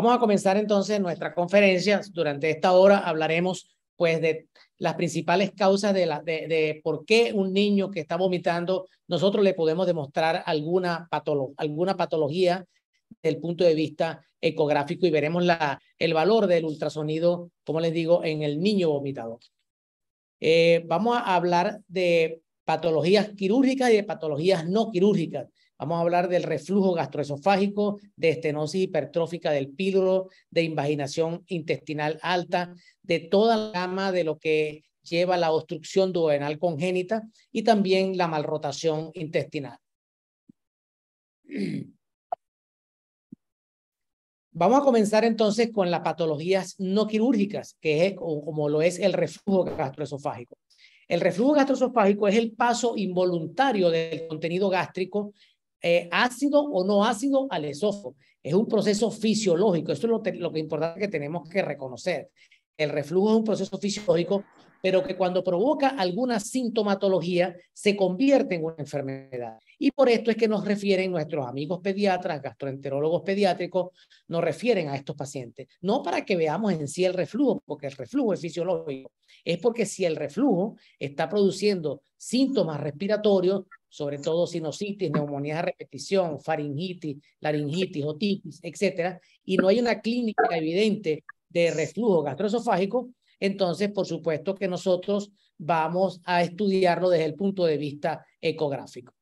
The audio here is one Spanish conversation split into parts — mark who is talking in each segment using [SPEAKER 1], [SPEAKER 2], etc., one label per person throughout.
[SPEAKER 1] Vamos a comenzar entonces nuestra conferencia. Durante esta hora hablaremos pues de las principales causas de, la, de, por qué un niño que está vomitando, nosotros le podemos demostrar alguna, alguna patología del punto de vista ecográfico y veremos la, el valor del ultrasonido, como les digo, en el niño vomitado. Eh, vamos a hablar de patologías quirúrgicas y de patologías no quirúrgicas. Vamos a hablar del reflujo gastroesofágico, de estenosis hipertrófica del píloro, de invaginación intestinal alta, de toda la gama de lo que lleva la obstrucción duodenal congénita y también la malrotación intestinal. Vamos a comenzar entonces con las patologías no quirúrgicas, que es como lo es el reflujo gastroesofágico. El reflujo gastroesofágico es el paso involuntario del contenido gástrico eh, ácido o no ácido al esófago. Es un proceso fisiológico. Esto es lo, lo que importante que tenemos que reconocer. El reflujo es un proceso fisiológico, pero que cuando provoca alguna sintomatología se convierte en una enfermedad. Y por esto es que nos refieren nuestros amigos pediatras, gastroenterólogos pediátricos, nos refieren a estos pacientes. No para que veamos en sí el reflujo, porque el reflujo es fisiológico. Es porque si el reflujo está produciendo síntomas respiratorios, sobre todo sinusitis, neumonías a repetición, faringitis, laringitis, otitis, etcétera, y no hay una clínica evidente de reflujo gastroesofágico, entonces por supuesto que nosotros vamos a estudiarlo desde el punto de vista ecográfico.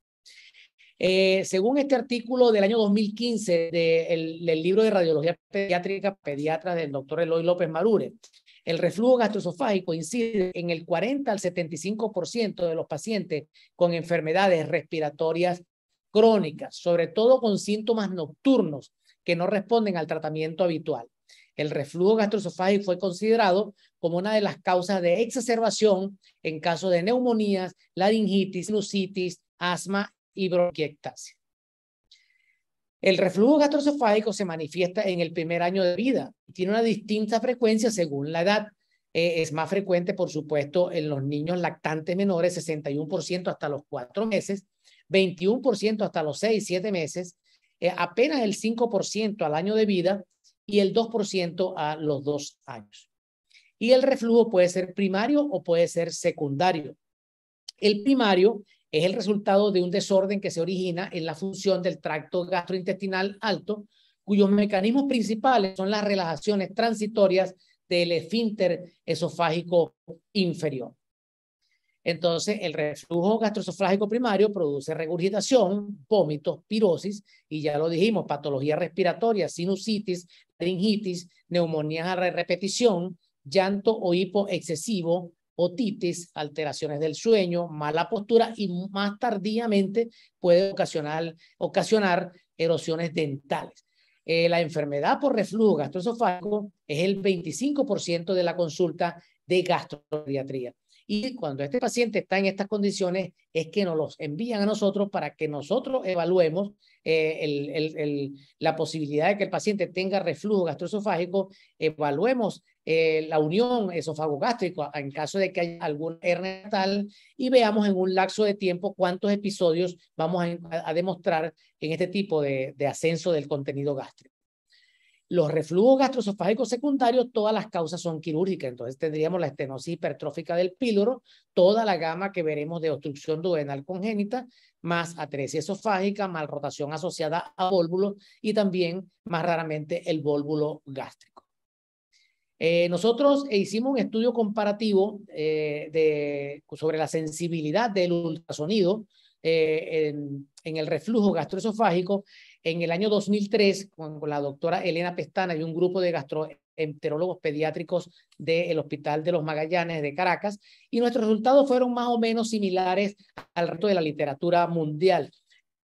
[SPEAKER 1] Eh, según este artículo del año 2015 del libro de radiología pediátrica pediatra del doctor Eloy López Marure, el reflujo gastroesofágico incide en el 40 al 75% de los pacientes con enfermedades respiratorias crónicas, sobre todo con síntomas nocturnos que no responden al tratamiento habitual. El reflujo gastroesofágico fue considerado como una de las causas de exacerbación en caso de neumonías, laringitis, sinusitis, asma y bronquiectasia. El reflujo gastroesofágico se manifiesta en el primer año de vida tiene una distinta frecuencia según la edad. E, es más frecuente, por supuesto, en los niños lactantes menores, 61% hasta los cuatro meses, 21% hasta los 6, siete meses, eh, apenas el 5% al año de vida y el 2% a los dos años. Y el reflujo puede ser primario o puede ser secundario. El primario es el resultado de un desorden que se origina en la función del tracto gastrointestinal alto, cuyos mecanismos principales son las relajaciones transitorias del esfínter esofágico inferior. Entonces, el reflujo gastroesofágico primario produce regurgitación, vómitos, pirosis, y ya lo dijimos, patología respiratoria, sinusitis, ringitis, neumonías a repetición, llanto o hipo excesivo, otitis, alteraciones del sueño, mala postura y más tardíamente puede ocasionar, erosiones dentales. Eh, la enfermedad por reflujo gastroesofágico es el 25% de la consulta de gastropediatría. Y cuando este paciente está en estas condiciones, es que nos los envían a nosotros para que nosotros evaluemos eh, la posibilidad de que el paciente tenga reflujo gastroesofágico, evaluemos eh, la unión esofágico-gástrico en caso de que haya algún hernia tal y veamos en un lapso de tiempo cuántos episodios vamos a, demostrar en este tipo de, ascenso del contenido gástrico los reflujos gastroesofágicos secundarios, todas las causas son quirúrgicas. Entonces tendríamos la estenosis hipertrófica del píloro, toda la gama que veremos de obstrucción duodenal congénita, más atresia esofágica, mal rotación asociada a vólvulos y también más raramente el vólvulo gástrico. Eh, nosotros hicimos un estudio comparativo eh, sobre la sensibilidad del ultrasonido eh, en, el reflujo gastroesofágico en el año 2003 con, con, la doctora Elena Pestana y un grupo de gastroenterólogos pediátricos del Hospital de los Magallanes de Caracas y nuestros resultados fueron más o menos similares al resto de la literatura mundial.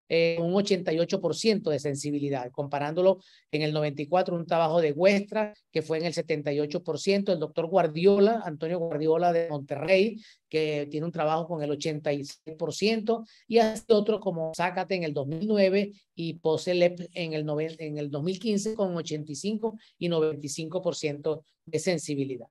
[SPEAKER 1] Eh, un 88% de sensibilidad, comparándolo en el 94, un trabajo de Huestra, que fue en el 78%, el doctor Guardiola, Antonio Guardiola de Monterrey, que tiene un trabajo con el 86%, y hasta este otro como Zacate en el 2009 y Poselep en el, en el 2015 con 85 y 95% de sensibilidad.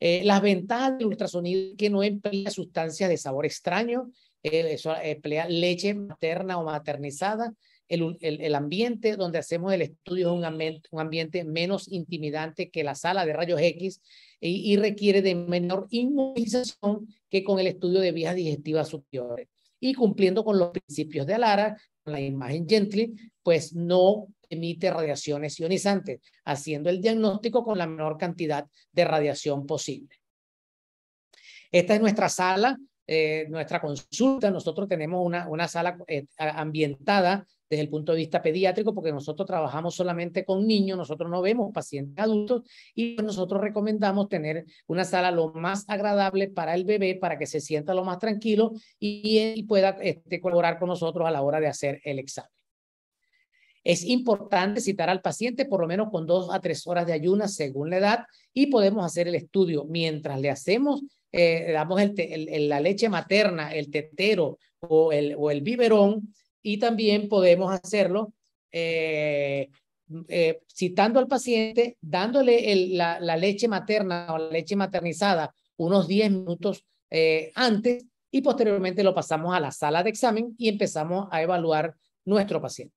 [SPEAKER 1] Eh, las ventajas del ultrasonido que no emplea sustancias de sabor extraño, eso, emplea eh, leche materna o maternizada. El, ambiente donde hacemos el estudio es un ambiente, menos intimidante que la sala de rayos X y, requiere de menor inmunización que con el estudio de vías digestivas superiores. Y cumpliendo con los principios de Alara, con la imagen Gently, pues no emite radiaciones ionizantes, haciendo el diagnóstico con la menor cantidad de radiación posible. Esta es nuestra sala eh, nuestra consulta, nosotros tenemos una, sala eh, ambientada desde el punto de vista pediátrico, porque nosotros trabajamos solamente con niños, nosotros no vemos pacientes adultos y pues nosotros recomendamos tener una sala lo más agradable para el bebé, para que se sienta lo más tranquilo y, él pueda este, colaborar con nosotros a la hora de hacer el examen. Es importante citar al paciente por lo menos con dos a tres horas de ayunas según la edad y podemos hacer el estudio mientras le hacemos eh, damos la leche materna, el tetero o el, o el biberón, y también podemos hacerlo eh, mm, eh, citando al paciente, dándole la, leche materna o la leche maternizada unos 10 minutos antes y posteriormente lo pasamos a la sala de examen y empezamos a evaluar nuestro paciente.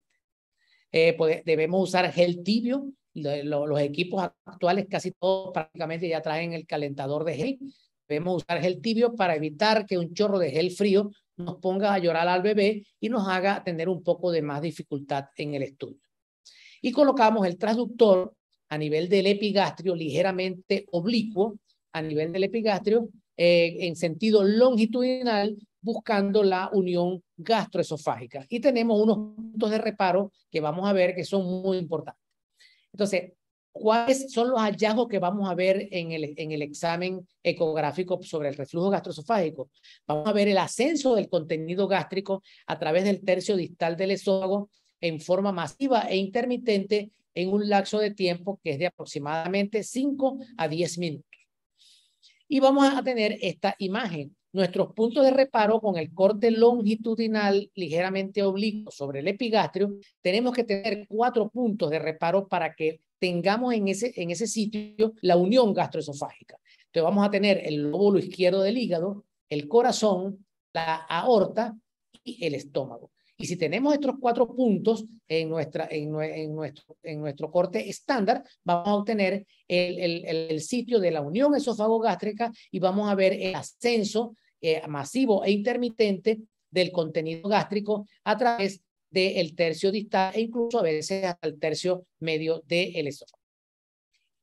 [SPEAKER 1] debemos usar gel tibio los equipos actuales, casi todos prácticamente ya traen el calentador de gel Debemos usar gel tibio para evitar que un chorro de gel frío nos ponga a llorar al bebé y nos haga tener un poco de más dificultad en el estudio. Y colocamos el transductor a nivel del epigastrio ligeramente oblicuo, a nivel del epigastrio eh, en sentido longitudinal, buscando la unión gastroesofágica. Y tenemos unos puntos de reparo que vamos a ver que son muy importantes. Entonces, ¿Cuáles son los hallazgos que vamos a ver en el, en el examen ecográfico sobre el reflujo gastroesofágico? Vamos a ver el ascenso del contenido gástrico a través del tercio distal del esófago en forma masiva e intermitente en un lapso de tiempo que es de aproximadamente 5 a 10 minutos. Y vamos a tener esta imagen. Nuestros puntos de reparo con el corte longitudinal ligeramente oblicuo sobre el epigastrio, tenemos que tener cuatro puntos de reparo para que tengamos en ese, en ese sitio la unión gastroesofágica. Entonces vamos a tener el lóbulo izquierdo del hígado, el corazón, la aorta y el estómago. Y si tenemos estos cuatro puntos en, nuestra, en, nuestro, en nuestro corte estándar, vamos a obtener el, el, sitio de la unión esofagogástrica y vamos a ver el ascenso eh, masivo e intermitente del contenido gástrico a través del tercio distal e incluso a veces al tercio medio del estómago.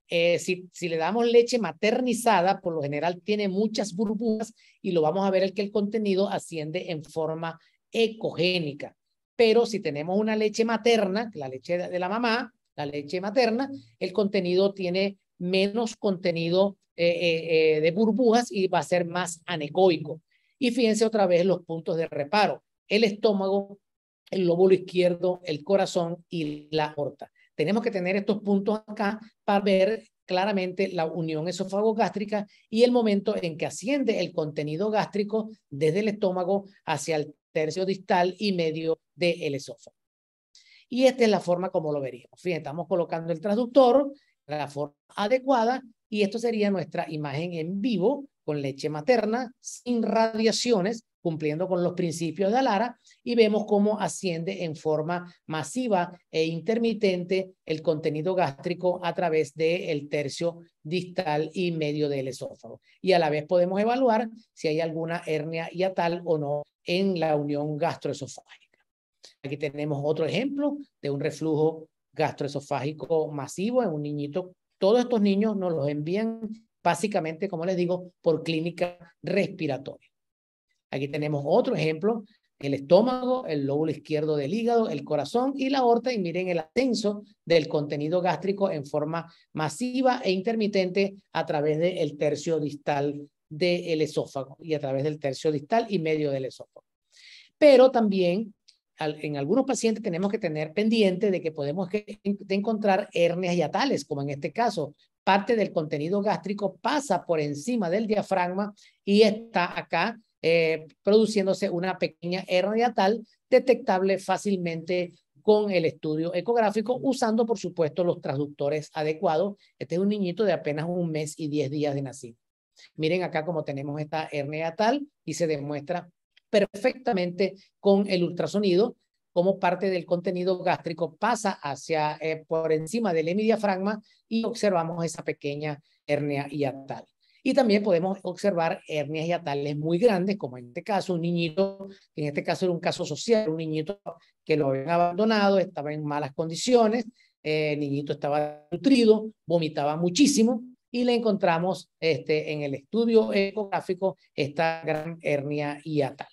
[SPEAKER 1] Eh, si, le damos leche maternizada, por lo general tiene muchas burbujas y lo vamos a ver el que el contenido asciende en forma ecogénica. Pero si tenemos una leche materna, la leche de la mamá, la leche materna, el contenido tiene menos contenido eh, eh, eh, de burbujas y va a ser más anecoico. Y fíjense otra vez los puntos de reparo. El estómago el lóbulo izquierdo, el corazón y la aorta. Tenemos que tener estos puntos acá para ver claramente la unión esofagogástrica y el momento en que asciende el contenido gástrico desde el estómago hacia el tercio distal y medio del esófago. Y esta es la forma como lo veríamos. Fíjense, estamos colocando el transductor de la forma adecuada y esto sería nuestra imagen en vivo con leche materna, sin radiaciones, cumpliendo con los principios de Alara y vemos cómo asciende en forma masiva e intermitente el contenido gástrico a través del tercio distal y medio del esófago. Y a la vez podemos evaluar si hay alguna hernia hiatal o no en la unión gastroesofágica. Aquí tenemos otro ejemplo de un reflujo gastroesofágico masivo en un niñito. Todos estos niños nos los envían básicamente, como les digo, por clínica respiratoria. Aquí tenemos otro ejemplo, el estómago, el lóbulo izquierdo del hígado, el corazón y la aorta, y miren el ascenso del contenido gástrico en forma masiva e intermitente a través del tercio distal del esófago y a través del tercio distal y medio del esófago. Pero también en algunos pacientes tenemos que tener pendiente de que podemos encontrar hernias yatales, como en este caso. Parte del contenido gástrico pasa por encima del diafragma y está acá eh, produciéndose una pequeña hernia tal detectable fácilmente con el estudio ecográfico, usando por supuesto los transductores adecuados. Este es un niñito de apenas un mes y diez días de nacido. Miren acá cómo tenemos esta hernia tal y se demuestra perfectamente con el ultrasonido como parte del contenido gástrico pasa hacia eh, por encima del hemidiafragma y observamos esa pequeña hernia atal. Y también podemos observar hernias hiatales muy grandes, como en este caso un niñito, que en este caso era un caso social, un niñito que lo habían abandonado, estaba en malas condiciones, eh, el niñito estaba nutrido, vomitaba muchísimo y le encontramos este, en el estudio ecográfico esta gran hernia hiatal.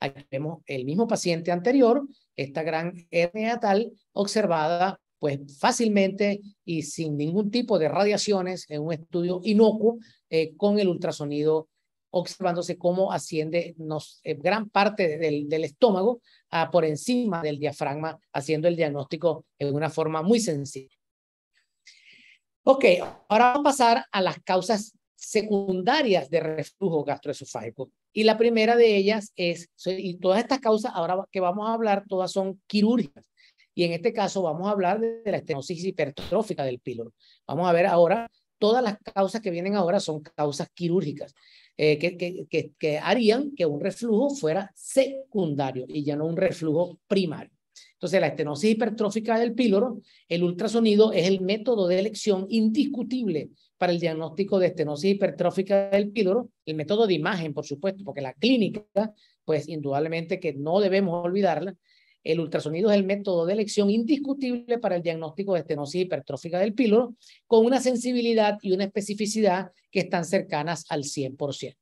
[SPEAKER 1] Aquí vemos el mismo paciente anterior, esta gran hernia hiatal observada pues fácilmente y sin ningún tipo de radiaciones en un estudio inocuo eh, con el ultrasonido observándose cómo asciende nos, eh, gran parte del, del estómago a por encima del diafragma, haciendo el diagnóstico en una forma muy sencilla. Ok, ahora vamos a pasar a las causas secundarias de reflujo gastroesofágico. Y la primera de ellas es, y todas estas causas ahora que vamos a hablar, todas son quirúrgicas. Y en este caso vamos a hablar de la estenosis hipertrófica del píloro. Vamos a ver ahora, todas las causas que vienen ahora son causas quirúrgicas, eh, que, harían que un reflujo fuera secundario y ya no un reflujo primario. Entonces, la estenosis hipertrófica del píloro, el ultrasonido es el método de elección indiscutible para el diagnóstico de estenosis hipertrófica del píloro, el método de imagen, por supuesto, porque la clínica, pues indudablemente que no debemos olvidarla, el ultrasonido es el método de elección indiscutible para el diagnóstico de estenosis hipertrófica del píloro, con una sensibilidad y una especificidad que están cercanas al 100%.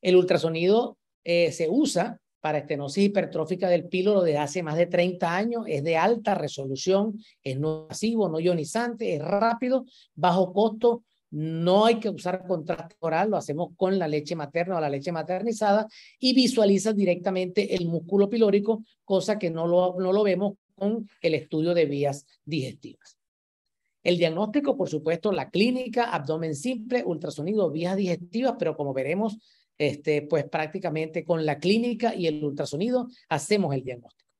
[SPEAKER 1] El ultrasonido eh, se usa para estenosis hipertrófica del píloro desde hace más de 30 años, es de alta resolución, es no masivo, no ionizante, es rápido, bajo costo, no hay que usar contraste oral, lo hacemos con la leche materna o la leche maternizada y visualiza directamente el músculo pilórico, cosa que no lo, vemos con el estudio de vías digestivas. El diagnóstico, por supuesto, la clínica, abdomen simple, ultrasonido, vías digestivas, pero como veremos, este, pues prácticamente con la clínica y el ultrasonido hacemos el diagnóstico.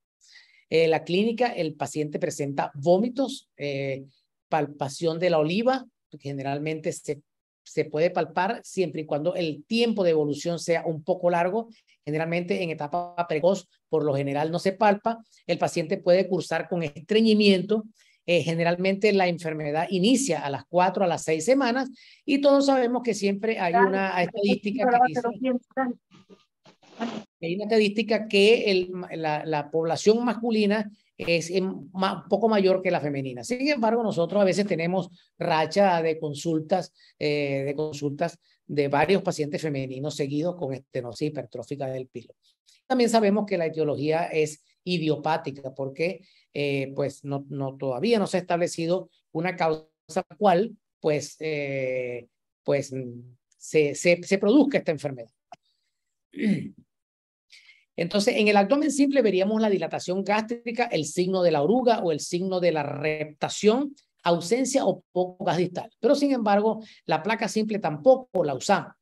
[SPEAKER 1] En eh, la clínica, el paciente presenta vómitos, eh, palpación de la oliva, generalmente se, se puede palpar siempre y cuando el tiempo de evolución sea un poco largo. Generalmente en etapa precoz, por lo general, no se palpa. El paciente puede cursar con estreñimiento. Eh, generalmente la enfermedad inicia a las cuatro, a las seis semanas y todos sabemos que siempre hay una estadística que hay una estadística que la población masculina es un em, poco mayor que la femenina. Sin embargo, nosotros a veces tenemos racha de consultas, eh, de consultas de varios pacientes femeninos seguidos con estenosis hipertrófica del pilo. También sabemos que la etiología es idiopática porque eh, pues no, no, todavía no se ha establecido una causa cual pues, eh, pues mm, se, se, se produzca esta enfermedad. Entonces, en el abdomen simple veríamos la dilatación gástrica, el signo de la oruga o el signo de la reptación, ausencia o poco gas distal. Pero sin embargo, la placa simple tampoco la usamos.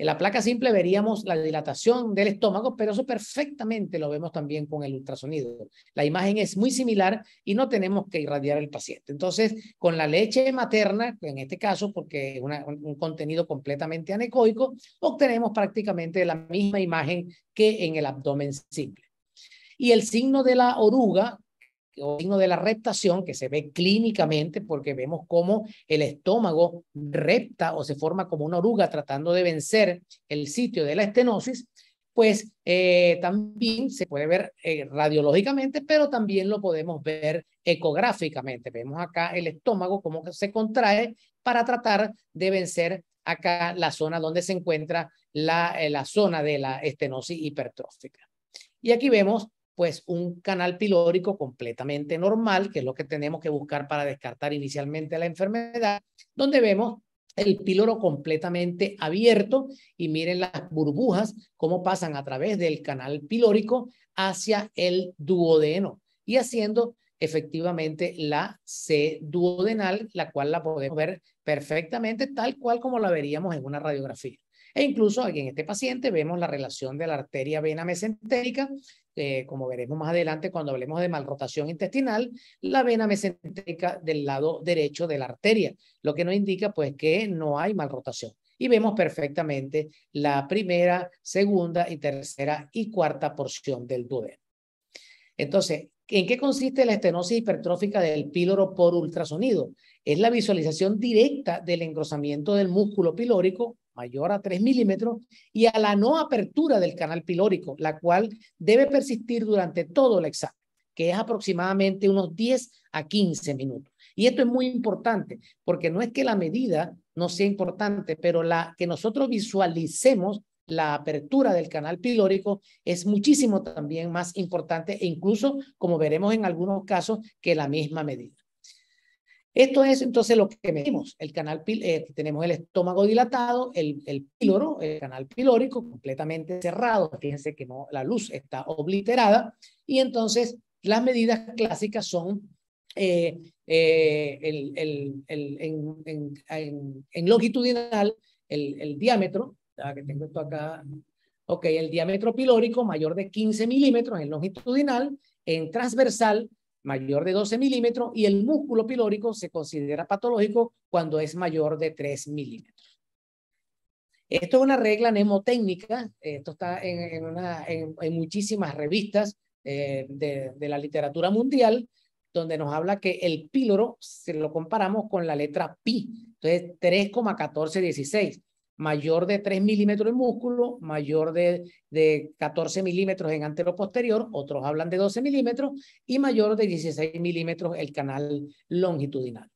[SPEAKER 1] En la placa simple veríamos la dilatación del estómago, pero eso perfectamente lo vemos también con el ultrasonido. La imagen es muy similar y no tenemos que irradiar al paciente. Entonces, con la leche materna, en este caso, porque es un contenido completamente anecoico, obtenemos prácticamente la misma imagen que en el abdomen simple. Y el signo de la oruga, o signo de la reptación que se ve clínicamente porque vemos cómo el estómago repta o se forma como una oruga tratando de vencer el sitio de la estenosis, pues eh, también se puede ver eh, radiológicamente, pero también lo podemos ver ecográficamente. Vemos acá el estómago como se contrae para tratar de vencer acá la zona donde se encuentra la, eh, la zona de la estenosis hipertrófica. Y aquí vemos pues un canal pilórico completamente normal, que es lo que tenemos que buscar para descartar inicialmente la enfermedad, donde vemos el píloro completamente abierto y miren las burbujas cómo pasan a través del canal pilórico hacia el duodeno y haciendo efectivamente la C duodenal, la cual la podemos ver perfectamente tal cual como la veríamos en una radiografía. E incluso aquí en este paciente vemos la relación de la arteria vena mesentérica, eh, como veremos más adelante cuando hablemos de malrotación intestinal, la vena mesentérica del lado derecho de la arteria, lo que nos indica pues que no hay malrotación. Y vemos perfectamente la primera, segunda y tercera y cuarta porción del duodeno. Entonces, ¿En qué consiste la estenosis hipertrófica del píloro por ultrasonido? Es la visualización directa del engrosamiento del músculo pilórico mayor a 3 milímetros y a la no apertura del canal pilórico, la cual debe persistir durante todo el examen, que es aproximadamente unos 10 a 15 minutos. Y esto es muy importante, porque no es que la medida no sea importante, pero la que nosotros visualicemos la apertura del canal pilórico es muchísimo también más importante e incluso, como veremos en algunos casos, que la misma medida. Esto es entonces lo que medimos. El canal, eh, tenemos el estómago dilatado, el, el píloro, el canal pilórico completamente cerrado. Fíjense que no, la luz está obliterada. Y entonces las medidas clásicas son eh, eh, el, el, el, en, en, en, longitudinal, el, diámetro, tengo esto acá, ok, el diámetro pilórico mayor de 15 milímetros en longitudinal, en transversal mayor de 12 milímetros y el músculo pilórico se considera patológico cuando es mayor de 3 milímetros. Esto es una regla mnemotécnica, esto está en, una, en, muchísimas revistas eh, de, de la literatura mundial, donde nos habla que el píloro, se lo comparamos con la letra pi, entonces 3,1416 mayor de 3 milímetros en músculo, mayor de, de 14 milímetros en antero posterior, otros hablan de 12 milímetros y mayor de 16 milímetros el canal longitudinal.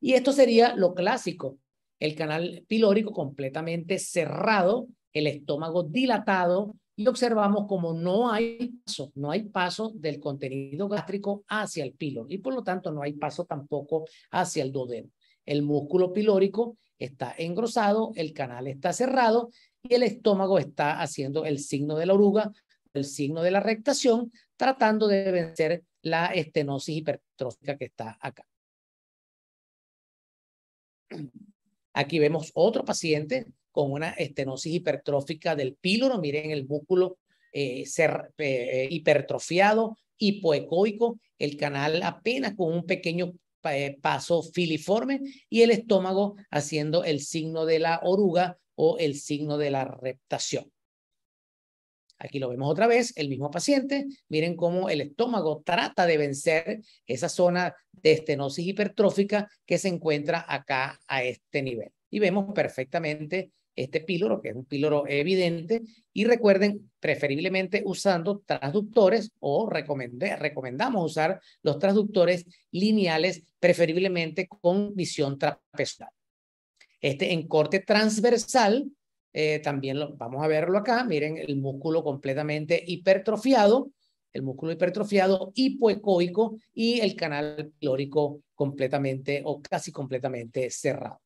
[SPEAKER 1] Y esto sería lo clásico, el canal pilórico completamente cerrado, el estómago dilatado y observamos como no hay paso, no hay paso del contenido gástrico hacia el pilo y por lo tanto no hay paso tampoco hacia el duodeno. El músculo pilórico está engrosado, el canal está cerrado y el estómago está haciendo el signo de la oruga, el signo de la rectación, tratando de vencer la estenosis hipertrófica que está acá. Aquí vemos otro paciente con una estenosis hipertrófica del píloro. Miren el músculo ser, eh, eh, hipertrofiado, hipoecoico, el canal apenas con un pequeño eh, paso filiforme y el estómago haciendo el signo de la oruga o el signo de la reptación. Aquí lo vemos otra vez, el mismo paciente. Miren cómo el estómago trata de vencer esa zona de estenosis hipertrófica que se encuentra acá a este nivel. Y vemos perfectamente este píloro, que es un píloro evidente, y recuerden, preferiblemente usando transductores o recomendamos usar los transductores lineales, preferiblemente con visión trapezoidal. Este en corte transversal, eh, también vamos a verlo acá, miren el músculo completamente hipertrofiado, el músculo hipertrofiado hipoecoico y el canal pilórico completamente o casi completamente cerrado.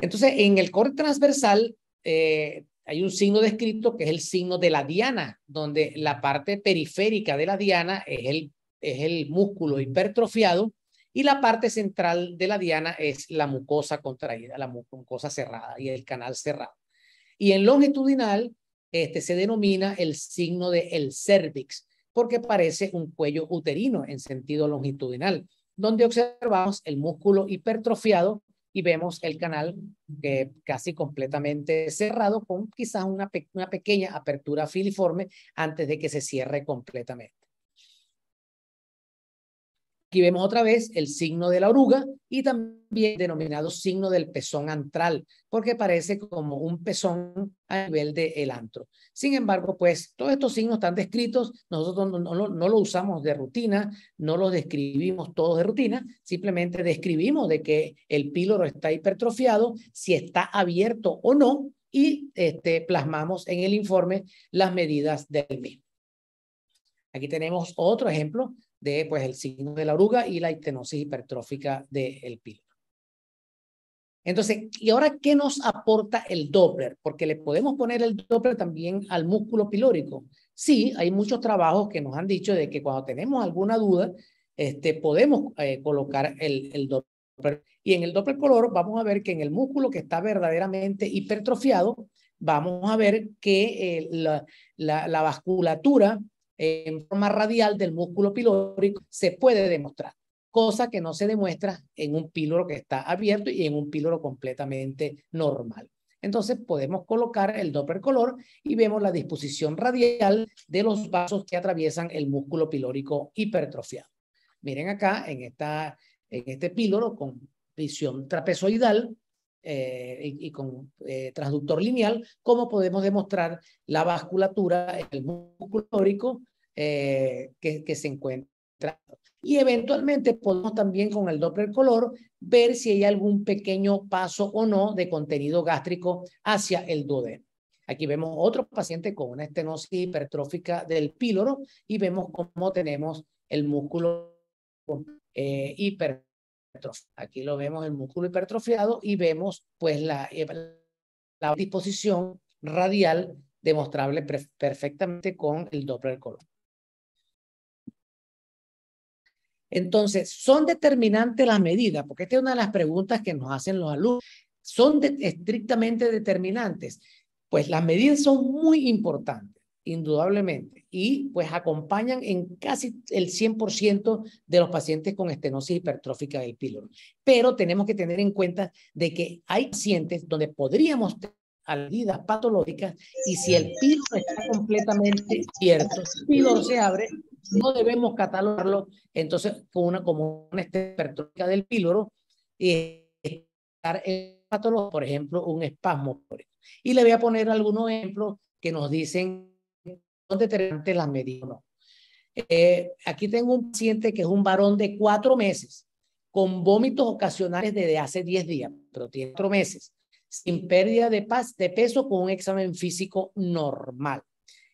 [SPEAKER 1] Entonces, en el corte transversal eh, hay un signo descrito que es el signo de la diana, donde la parte periférica de la diana es el, es el músculo hipertrofiado y la parte central de la diana es la mucosa contraída, la mucosa cerrada y el canal cerrado. Y en longitudinal este, se denomina el signo de cervix, porque parece un cuello uterino en sentido longitudinal, donde observamos el músculo hipertrofiado y vemos el canal que casi completamente cerrado con quizás una pequeña apertura filiforme antes de que se cierre completamente. Aquí vemos otra vez el signo de la oruga y también denominado signo del pezón antral, porque parece como un pezón a nivel del el antro. Sin embargo, pues todos estos signos están descritos, nosotros no, lo usamos de rutina, no los describimos todos de rutina, simplemente describimos de que el píloro está hipertrofiado, si está abierto o no, y este, plasmamos en el informe las medidas del mismo. Aquí tenemos otro ejemplo de pues, el signo de la oruga y la estenosis hipertrófica del de Entonces, ¿y ahora qué nos aporta el Doppler? Porque le podemos poner el Doppler también al músculo pilórico. Sí, hay muchos trabajos que nos han dicho de que cuando tenemos alguna duda, este, podemos eh, colocar el, Doppler. Y en el Doppler color vamos a ver que en el músculo que está verdaderamente hipertrofiado, vamos a ver que eh, la vasculatura en forma radial del músculo pilórico se puede demostrar, cosa que no se demuestra en un píloro que está abierto y en un píloro completamente normal. Entonces podemos colocar el Doppler color y vemos la disposición radial de los vasos que atraviesan el músculo pilórico hipertrofiado. Miren acá en, esta, en este píloro con visión trapezoidal, eh, y, con eh, transductor lineal, cómo podemos demostrar la vasculatura, el músculo tórico eh, que, se encuentra. Y eventualmente podemos también con el Doppler color ver si hay algún pequeño paso o no de contenido gástrico hacia el duodeno. Aquí vemos otro paciente con una estenosis hipertrófica del píloro y vemos cómo tenemos el músculo eh, hiper Aquí lo vemos el músculo hipertrofiado y vemos pues la, eh, disposición radial demostrable perfectamente con el Doppler color. Entonces, ¿son determinantes las medidas? Porque esta es una de las preguntas que nos hacen los alumnos. ¿Son estrictamente determinantes? Pues las medidas son muy importantes indudablemente, y pues acompañan en casi el 100% de los pacientes con estenosis hipertrófica del píloro. Pero tenemos que tener en cuenta de que hay pacientes donde podríamos tener salidas patológicas y si el píloro está completamente cierto, el píloro se abre, no debemos catalogarlo entonces con una, como una hipertrófica del píloro y eh, estar patológico, por ejemplo, un espasmo. Y le voy a poner algunos ejemplos que nos dicen determinantes las medidas eh, aquí tengo un paciente que es un varón de cuatro meses, con vómitos ocasionales desde hace diez días, pero tiene cuatro meses, sin pérdida de, peso con un examen físico normal.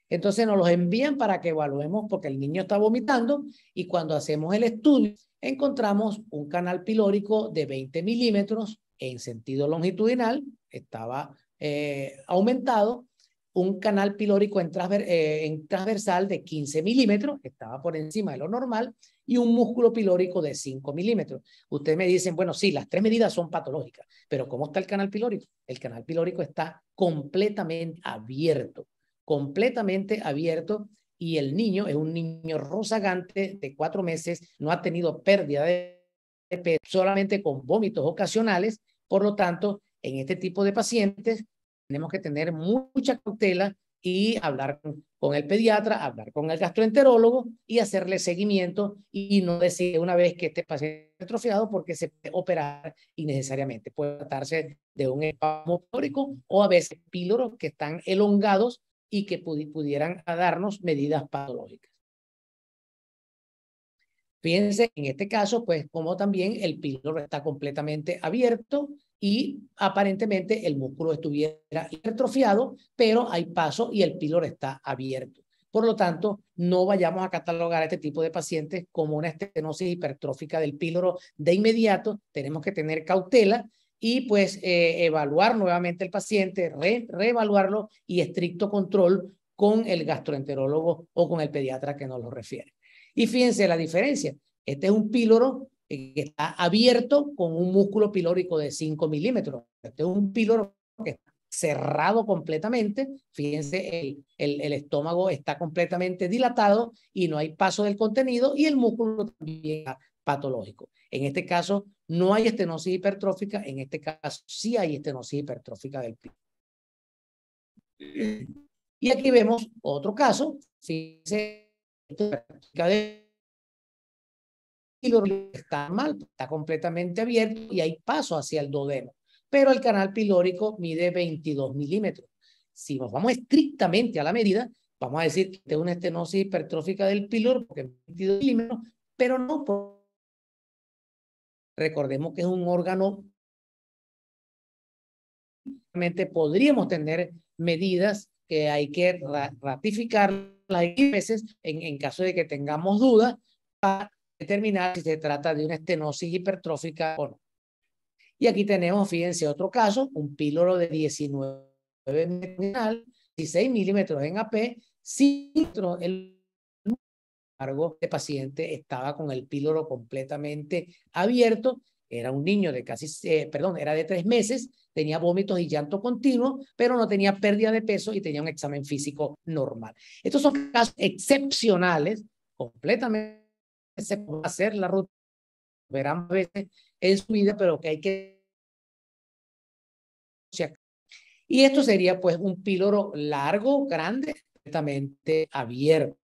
[SPEAKER 1] Entonces nos los envían para que evaluemos porque el niño está vomitando y cuando hacemos el estudio encontramos un canal pilórico de 20 milímetros en sentido longitudinal, estaba eh, aumentado un canal pilórico en, eh, transversal de 15 milímetros, estaba por encima de lo normal, y un músculo pilórico de 5 milímetros. Ustedes me dicen, bueno, sí, las tres medidas son patológicas, pero ¿cómo está el canal pilórico? El canal pilórico está completamente abierto, completamente abierto, y el niño es un niño rozagante de cuatro meses, no ha tenido pérdida de peso, solamente con vómitos ocasionales, por lo tanto, en este tipo de pacientes tenemos que tener mucha cautela y hablar con el pediatra, hablar con el gastroenterólogo y hacerle seguimiento y no decir una vez que este paciente atrofiado porque se puede operar innecesariamente. Puede tratarse de un espasmo o a veces píloros que están elongados y que pudieran darnos medidas patológicas. Fíjense, en este caso, pues como también el píloro está completamente abierto y aparentemente el músculo estuviera hipertrofiado, pero hay paso y el píloro está abierto. Por lo tanto, no vayamos a catalogar a este tipo de pacientes como una estenosis hipertrófica del píloro de inmediato. Tenemos que tener cautela y pues eh, evaluar nuevamente el paciente, reevaluarlo y estricto control con el gastroenterólogo o con el pediatra que nos lo refiere. Y fíjense la diferencia. Este es un píloro que está abierto con un músculo pilórico de 5 milímetros. Este es un píloro que está cerrado completamente. Fíjense, el, el, el, estómago está completamente dilatado y no hay paso del contenido y el músculo también está patológico. En este caso, no hay estenosis hipertrófica. En este caso, sí hay estenosis hipertrófica del píloro. Y aquí vemos otro caso. Fíjense está mal, está completamente abierto y hay paso hacia el dodeno Pero el canal pilórico mide 22 milímetros. Si nos vamos estrictamente a la medida, vamos a decir que es una estenosis hipertrófica del piloro porque es 22 milímetros, pero no Recordemos que es un órgano podríamos tener medidas que hay que ratificar X veces en, caso de que tengamos dudas para determinar si se trata de una estenosis hipertrófica o no. Y aquí tenemos, fíjense, otro caso, un píloro de 19 16 milímetros en AP, sin el embargo, este paciente estaba con el píloro completamente abierto era un niño de casi, perdón, era de tres meses, tenía vómitos y llanto continuo, pero no tenía pérdida de peso y tenía un examen físico normal. Estos son casos excepcionales, completamente se puede hacer la ruta, verán a veces en su vida, pero que hay que... Y esto sería pues un píloro largo, grande, completamente abierto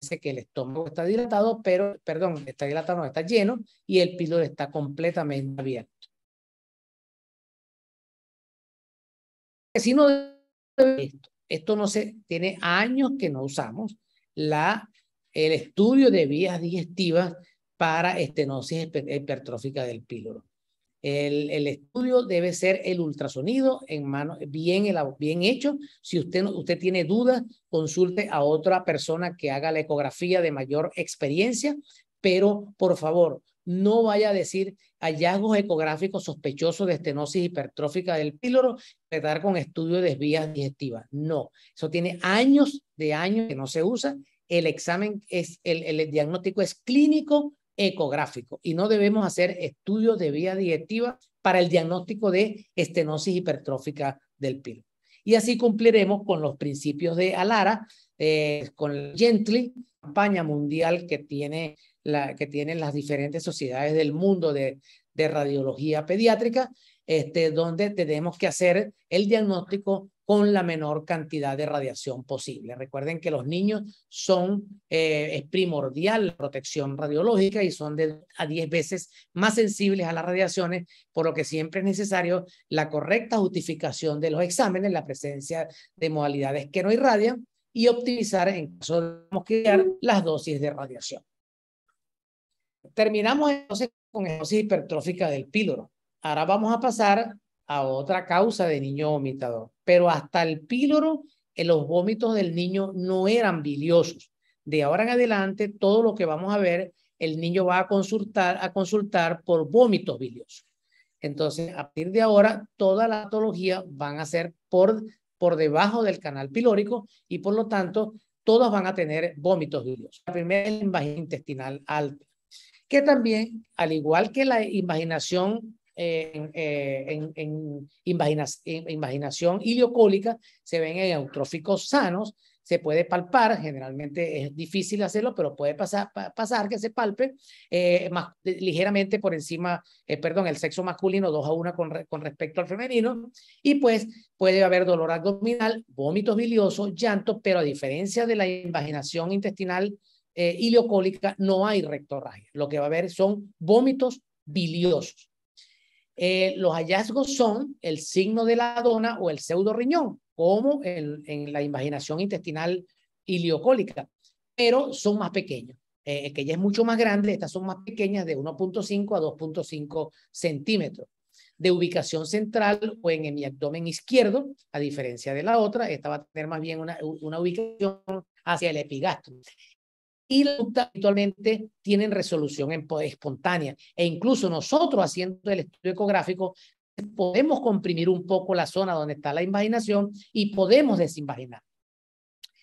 [SPEAKER 1] dice que el estómago está dilatado, pero, perdón, está dilatado, no, está lleno y el píloro está completamente abierto. Si no, esto, no se, tiene años que no usamos la, el estudio de vías digestivas para estenosis hipertrófica del píloro. El, estudio debe ser el ultrasonido en mano, bien, bien hecho. Si usted, usted tiene dudas, consulte a otra persona que haga la ecografía de mayor experiencia, pero por favor, no vaya a decir hallazgos ecográficos sospechosos de estenosis hipertrófica del píloro, tratar con estudio de vías digestivas. No, eso tiene años de años que no se usa. El examen es, el diagnóstico es clínico, ecográfico y no debemos hacer estudios de vía directiva para el diagnóstico de estenosis hipertrófica del pilo. Y así cumpliremos con los principios de Alara, eh, con la Gently, campaña mundial que, tiene la, que tienen las diferentes sociedades del mundo de, radiología pediátrica, este, donde tenemos que hacer el diagnóstico con la menor cantidad de radiación posible. Recuerden que los niños son, eh, es primordial la protección radiológica y son de a 10 veces más sensibles a las radiaciones, por lo que siempre es necesario la correcta justificación de los exámenes, la presencia de modalidades que no irradian y optimizar en caso de las dosis de radiación. Terminamos entonces con la dosis hipertrófica del píloro. Ahora vamos a pasar a otra causa de niño vomitador pero hasta el píloro eh, los vómitos del niño no eran biliosos. De ahora en adelante, todo lo que vamos a ver, el niño va a consultar, a consultar por vómitos biliosos. Entonces, a partir de ahora, toda la patología van a ser por, por debajo del canal pilórico y por lo tanto, todos van a tener vómitos biliosos. La primera es la invasión intestinal alta, que también, al igual que la imaginación eh, en, en, en, imaginación iliocólica, se ven en eutróficos sanos, se puede palpar, generalmente es difícil hacerlo, pero puede pasar, pasar que se palpe eh, ligeramente por encima, eh, perdón, el sexo masculino dos a 1 con, respecto al femenino, y pues puede haber dolor abdominal, vómitos biliosos, llanto, pero a diferencia de la imaginación intestinal eh, no hay rectorragia. Lo que va a haber son vómitos biliosos. Eh, los hallazgos son el signo de la dona o el pseudo riñón, como en la imaginación intestinal iliocólica, pero son más pequeños. Eh, que ya es mucho más grande, estas son más pequeñas de 1.5 a 2.5 centímetros. De ubicación central o en, el mi abdomen izquierdo, a diferencia de la otra, esta va a tener más bien una, una ubicación hacia el epigastro y habitualmente tienen resolución espontánea. E incluso nosotros haciendo el estudio ecográfico podemos comprimir un poco la zona donde está la invaginación y podemos desinvaginar.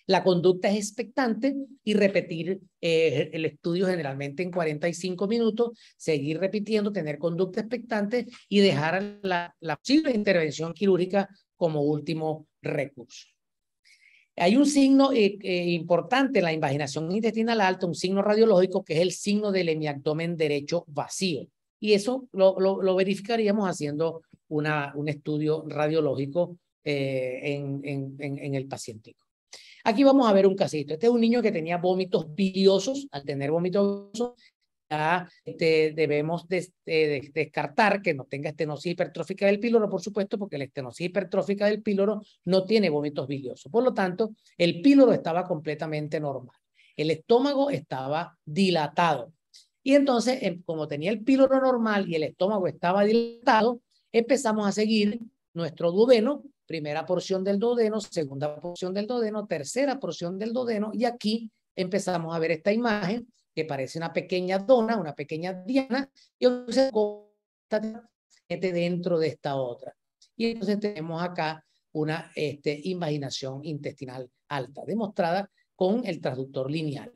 [SPEAKER 1] La conducta es expectante y repetir eh, el estudio generalmente en 45 minutos, seguir repitiendo, tener conducta expectante y dejar la posible intervención quirúrgica como último recurso. Hay un signo eh, eh, importante en la imaginación intestinal alta, un signo radiológico que es el signo del hemiabdomen derecho vacío. Y eso lo, verificaríamos haciendo una, un estudio radiológico eh, en, el paciente. Aquí vamos a ver un casito. Este es un niño que tenía vómitos biliosos. Al tener vómitos debemos eh, descartar que no tenga estenosis hipertrófica del píloro, por supuesto, porque la estenosis hipertrófica del píloro no tiene vómitos biliosos. Por lo tanto, el píloro estaba completamente normal. El estómago estaba dilatado. Y entonces, em, como tenía el píloro normal y el estómago estaba dilatado, empezamos a seguir nuestro duodeno, primera porción del duodeno, segunda porción del duodeno, tercera porción del duodeno, y aquí empezamos a ver esta imagen que parece una pequeña dona, una pequeña diana, y está dentro de esta otra. Y entonces tenemos acá una este, imaginación intestinal alta, demostrada con el transductor lineal.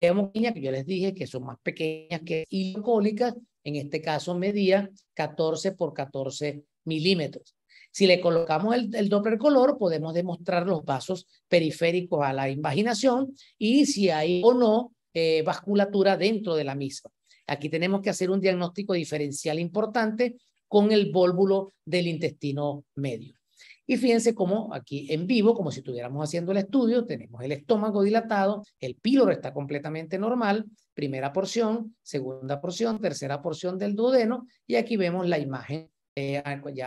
[SPEAKER 1] Tenemos que yo les dije que son más pequeñas que cólicas, en este caso medía 14 por 14 milímetros. Si le colocamos el, el, color, podemos demostrar los vasos periféricos a la imaginación y si hay o no eh, vasculatura dentro de la misma. Aquí tenemos que hacer un diagnóstico diferencial importante con el vólvulo del intestino medio. Y fíjense cómo aquí en vivo, como si estuviéramos haciendo el estudio, tenemos el estómago dilatado, el píloro está completamente normal, primera porción, segunda porción, tercera porción del duodeno, y aquí vemos la imagen eh,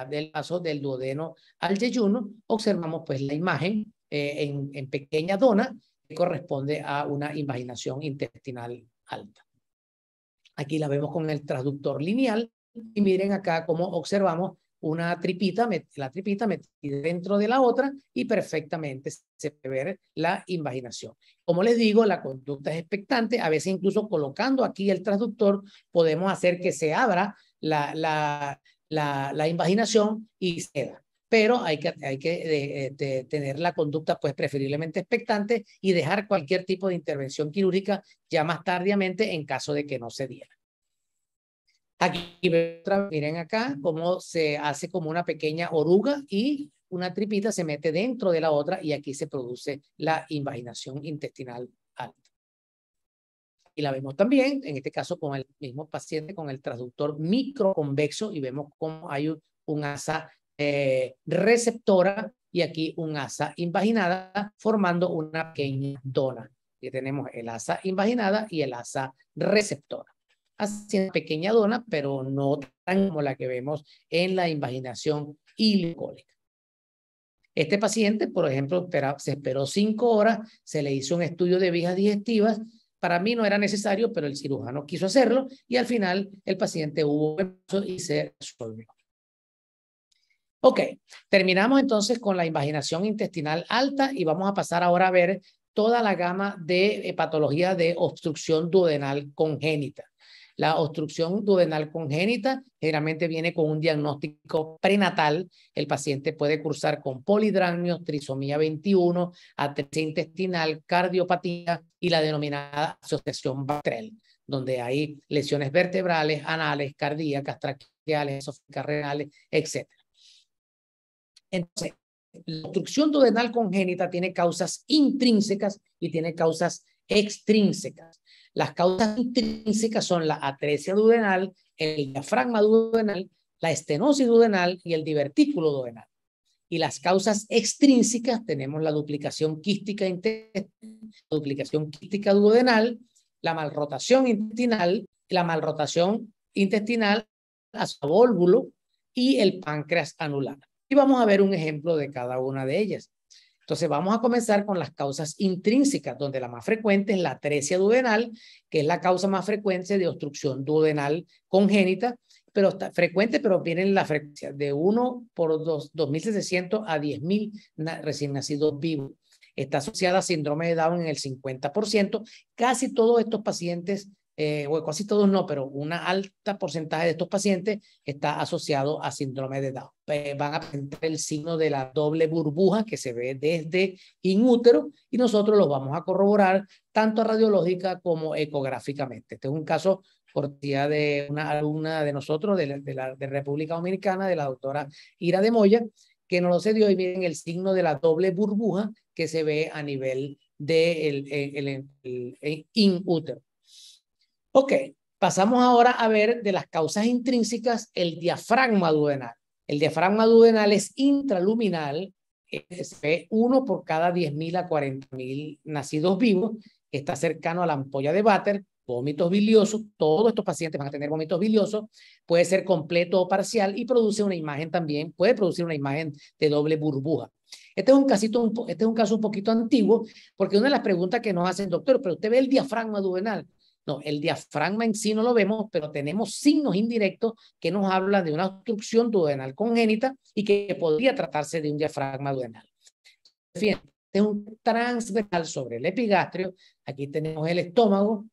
[SPEAKER 1] del paso del duodeno al yeyuno, observamos pues la imagen eh, en pequeña dona corresponde a una invaginación intestinal alta. Aquí la vemos con el transductor lineal y miren acá cómo observamos una tripita, la tripita metida dentro de la otra y perfectamente se ve la invaginación. Como les digo, la conducta es expectante, a veces incluso colocando aquí el transductor podemos hacer que se abra la, la, la invaginación y se da pero hay que, hay que eh, eh, tener la conducta pues preferiblemente expectante y dejar cualquier tipo de intervención quirúrgica ya más tardíamente en caso de que no se diera. Aquí miren acá cómo se hace como una pequeña oruga y una tripita se mete dentro de la otra y aquí se produce la invaginación intestinal alta. Y la vemos también, en este caso con el mismo paciente, con el transductor microconvexo y vemos cómo hay un, un asa eh, receptora y aquí un asa invaginada formando una pequeña dona. Y tenemos el asa invaginada y el asa receptora. Así una pequeña dona, pero no tan como la que vemos en la invaginación ilicólica. Este paciente, por ejemplo, se esperó cinco horas, se le hizo un estudio de vías digestivas. Para mí no era necesario, pero el cirujano quiso hacerlo y al final el paciente hubo y se resolvió. Ok, terminamos entonces con la invaginación intestinal alta y vamos a pasar ahora a ver toda la gama de eh, patología de obstrucción duodenal congénita. La obstrucción duodenal congénita generalmente viene con un diagnóstico prenatal. El paciente puede cursar con polidramios, trisomía 21, atresia intestinal, cardiopatía y la denominada asociación bacterial, donde hay lesiones vertebrales, anales, cardíacas, traqueales, esofágicas renales, etc. Entonces, la obstrucción duodenal congénita tiene causas intrínsecas y tiene causas extrínsecas. Las causas intrínsecas son la atresia duodenal, el diafragma duodenal, la estenosis duodenal y el divertículo duodenal. Y las causas extrínsecas tenemos la duplicación quística intestinal, la duplicación quística duodenal, la malrotación intestinal, la malrotación intestinal a y el páncreas anular. Y vamos a ver un ejemplo de cada una de ellas. Entonces vamos a comenzar con las causas intrínsecas, donde la más frecuente es la atresia duodenal, que es la causa más frecuente de obstrucción duodenal congénita, pero está frecuente, pero vienen la frecuencia de 1 por mil 2.700 a 10.000 recién nacidos vivos. Está asociada a síndrome de Down en el 50%. Casi todos estos pacientes eh, o casi todos no, pero una alta porcentaje de estos pacientes está asociado a síndrome de Down. van a presentar el signo de la doble burbuja que se ve desde inútero y nosotros los vamos a corroborar tanto radiológica como ecográficamente. Este es un caso por día de una alumna de nosotros, de la, de República Dominicana, de la doctora Ira de Moya, que nos lo cedió y miren el signo de la doble burbuja que se ve a nivel del de el, in útero. Ok, pasamos ahora a ver de las causas intrínsecas el diafragma duodenal. El diafragma duodenal es intraluminal, se uno por cada 10.000 a 40.000 nacidos vivos, está cercano a la ampolla de váter, vómitos biliosos, todos estos pacientes van a tener vómitos biliosos, puede ser completo o parcial y produce una imagen también, puede producir una imagen de doble burbuja. Este es un, casito, este es un caso un poquito antiguo, porque una de las preguntas que nos hacen, doctor, pero usted ve el diafragma duodenal, no, el diafragma en sí no lo vemos, pero tenemos signos indirectos que nos hablan de una obstrucción duodenal congénita y que podría tratarse de un diafragma duodenal. Fíjense, este es un transversal sobre el epigastrio. Aquí tenemos el estómago,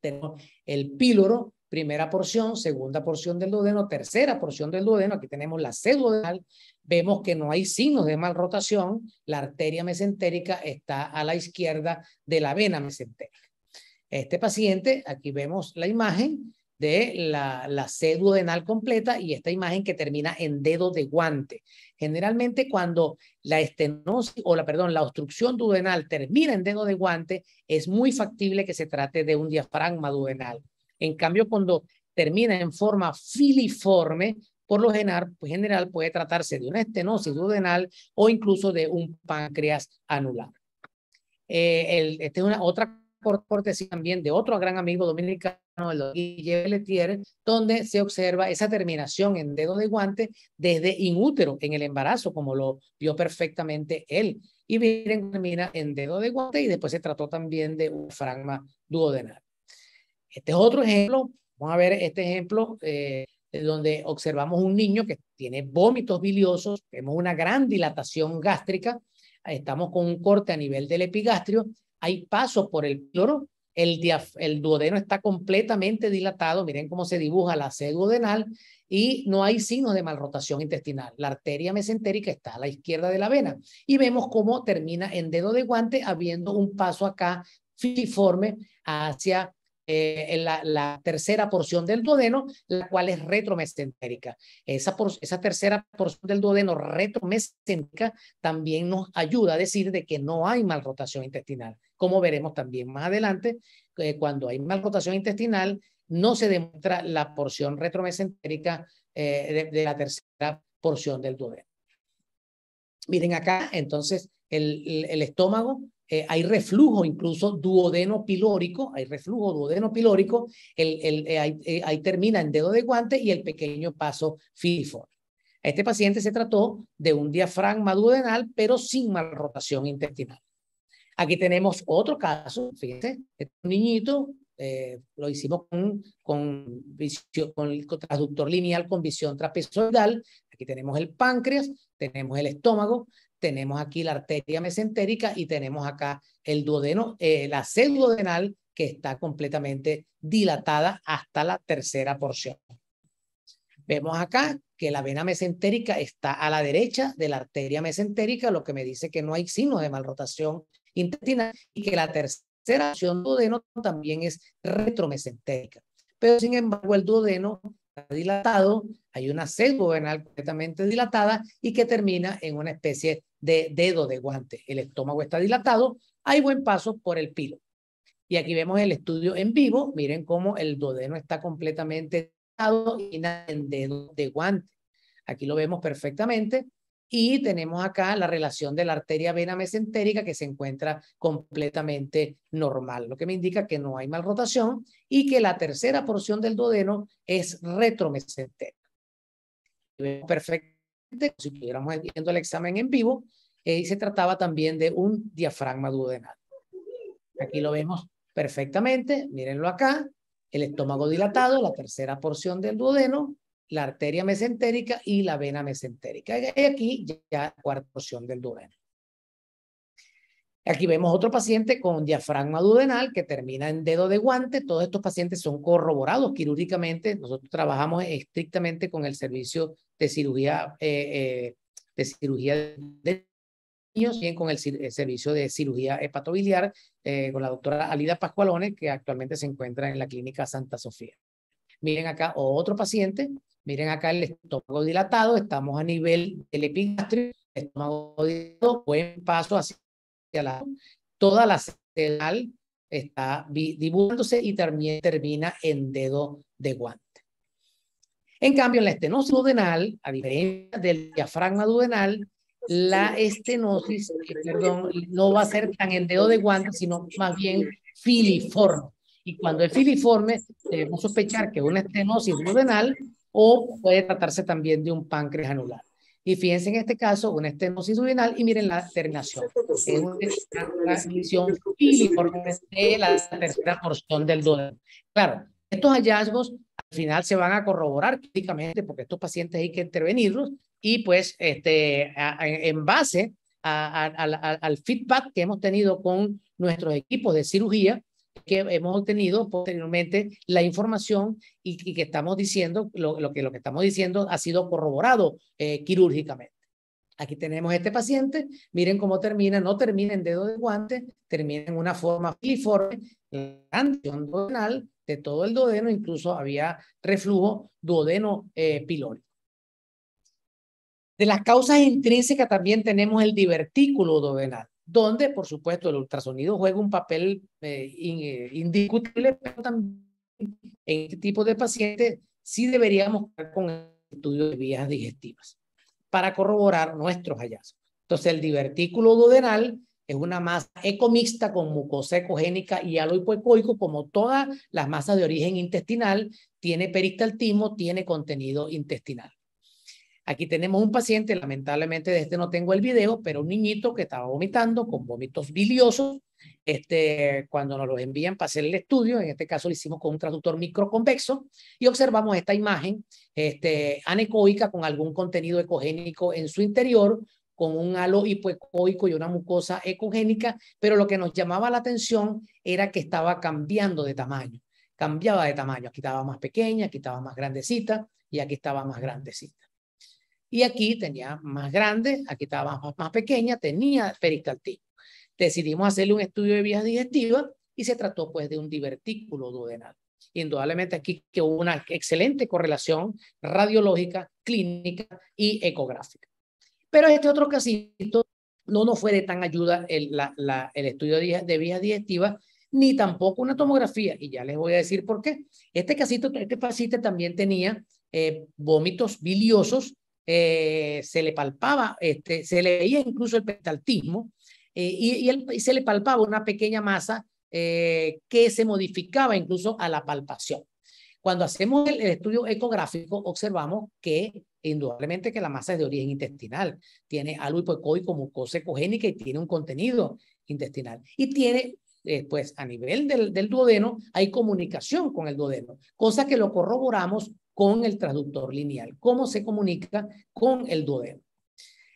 [SPEAKER 1] tenemos el píloro, primera porción, segunda porción del duodeno, tercera porción del duodeno, aquí tenemos la sed duodenal, vemos que no hay signos de mal rotación, la arteria mesentérica está a la izquierda de la vena mesentérica. Este paciente, aquí vemos la imagen de la, la completa y esta imagen que termina en dedo de guante. Generalmente cuando la estenosis o la, perdón, la obstrucción duodenal termina en dedo de guante, es muy factible que se trate de un diafragma duodenal. En cambio, cuando termina en forma filiforme, por lo pues, general, puede tratarse de una estenosis duodenal o incluso de un páncreas anular. Eh, esta es una otra por cortesía también de otro gran amigo dominicano, el Guillermo Letier, donde se observa esa terminación en dedo de guante desde inútero en el embarazo, como lo vio perfectamente él. Y miren, termina en dedo de guante y después se trató también de un fragma duodenal. Este es otro ejemplo. Vamos a ver este ejemplo. Eh, donde observamos un niño que tiene vómitos biliosos, vemos una gran dilatación gástrica, estamos con un corte a nivel del epigastrio hay paso por el cloro, el, duodeno está completamente dilatado, miren cómo se dibuja la sed duodenal y no hay signos de malrotación intestinal. La arteria mesentérica está a la izquierda de la vena y vemos cómo termina en dedo de guante habiendo un paso acá filiforme hacia eh, la, tercera porción del duodeno, la cual es retromesentérica. Esa, esa tercera porción del duodeno retromesentérica también nos ayuda a decir de que no hay malrotación intestinal como veremos también más adelante, eh, cuando hay mal rotación intestinal, no se demuestra la porción retromesentérica eh, de, la tercera porción del duodeno. Miren acá, entonces, el, estómago, eh, hay reflujo incluso duodeno pilórico, hay reflujo duodeno pilórico, el, ahí, termina en dedo de guante y el pequeño paso filiforme. este paciente se trató de un diafragma duodenal, pero sin mal rotación intestinal. Aquí tenemos otro caso, fíjense, este niñito eh, lo hicimos con, el transductor lineal con visión trapezoidal. Aquí tenemos el páncreas, tenemos el estómago, tenemos aquí la arteria mesentérica y tenemos acá el duodeno, eh, la sed duodenal que está completamente dilatada hasta la tercera porción. Vemos acá que la vena mesentérica está a la derecha de la arteria mesentérica, lo que me dice que no hay signos de malrotación intestinal y que la tercera acción duodeno también es retromesentérica. Pero sin embargo, el duodeno está dilatado, hay una sed venal completamente dilatada y que termina en una especie de dedo de guante. El estómago está dilatado, hay buen paso por el pilo. Y aquí vemos el estudio en vivo, miren cómo el duodeno está completamente dilatado y en dedo de guante. Aquí lo vemos perfectamente y tenemos acá la relación de la arteria vena mesentérica que se encuentra completamente normal, lo que me indica que no hay mal rotación y que la tercera porción del duodeno es retromesentérica. Vemos perfectamente, si estuviéramos viendo el examen en vivo, eh, se trataba también de un diafragma duodenal. Aquí lo vemos perfectamente, mírenlo acá, el estómago dilatado, la tercera porción del duodeno, la arteria mesentérica y la vena mesentérica. Y aquí ya cuarta porción del duodeno. Aquí vemos otro paciente con diafragma duodenal que termina en dedo de guante. Todos estos pacientes son corroborados quirúrgicamente. Nosotros trabajamos estrictamente con el servicio de cirugía eh, eh, de cirugía de niños, y con el, servicio de cirugía hepatobiliar eh, con la doctora Alida Pascualone que actualmente se encuentra en la clínica Santa Sofía. Miren acá otro paciente Miren acá el estómago dilatado, estamos a nivel del epigastrio, estómago dilatado, buen paso hacia la... Toda la cerebral está dibujándose y termina en dedo de guante. En cambio, en la estenosis duodenal, a diferencia del diafragma duodenal, la estenosis, eh, perdón, no va a ser tan en dedo de guante, sino más bien filiforme. Y cuando es filiforme, debemos sospechar que una estenosis duodenal o puede tratarse también de un páncreas anular. Y fíjense en este caso, un estenosis urinal, y miren la terminación. Es una transmisión de la tercera porción del duodeno. Claro, estos hallazgos al final se van a corroborar clínicamente porque estos pacientes hay que intervenirlos y pues este, en base al feedback que hemos tenido con nuestros equipos de cirugía, que hemos obtenido posteriormente la información y, que estamos diciendo, lo, que, lo que estamos diciendo ha sido corroborado eh, quirúrgicamente. Aquí tenemos este paciente, miren cómo termina, no termina en dedo de guante, termina en una forma filiforme, canción duodenal de todo el duodeno, incluso había reflujo duodeno eh, pilórico. De las causas intrínsecas también tenemos el divertículo duodenal donde, por supuesto, el ultrasonido juega un papel eh, eh, indiscutible, pero también en este tipo de pacientes sí deberíamos con estudios de vías digestivas para corroborar nuestros hallazgos. Entonces, el divertículo duodenal es una masa ecomixta con mucosa ecogénica y aloipoecoico, como todas las masas de origen intestinal, tiene peristaltismo, tiene contenido intestinal. Aquí tenemos un paciente, lamentablemente de este no tengo el video, pero un niñito que estaba vomitando con vómitos biliosos. Este, cuando nos lo envían para hacer el estudio, en este caso lo hicimos con un traductor microconvexo y observamos esta imagen este, anecoica con algún contenido ecogénico en su interior, con un halo hipoecoico y una mucosa ecogénica, pero lo que nos llamaba la atención era que estaba cambiando de tamaño, cambiaba de tamaño, aquí estaba más pequeña, aquí estaba más grandecita y aquí estaba más grandecita. Y aquí tenía más grande, aquí estaba más, pequeña, tenía peristaltismo. Decidimos hacerle un estudio de vías digestivas y se trató pues de un divertículo duodenal. Indudablemente aquí que hubo una excelente correlación radiológica, clínica y ecográfica. Pero este otro casito no nos fue de tan ayuda el, la, el estudio de, de vías digestivas ni tampoco una tomografía. Y ya les voy a decir por qué. Este casito, este paciente también tenía eh, vómitos biliosos eh, se le palpaba, este, se le veía incluso el petaltismo eh, y, se le palpaba una pequeña masa eh, que se modificaba incluso a la palpación. Cuando hacemos el, estudio ecográfico, observamos que indudablemente que la masa es de origen intestinal, tiene algo hipoecoico, mucosa ecogénica y tiene un contenido intestinal. Y tiene, pues a nivel del, del duodeno, hay comunicación con el duodeno, cosa que lo corroboramos con el traductor lineal, cómo se comunica con el duodeno.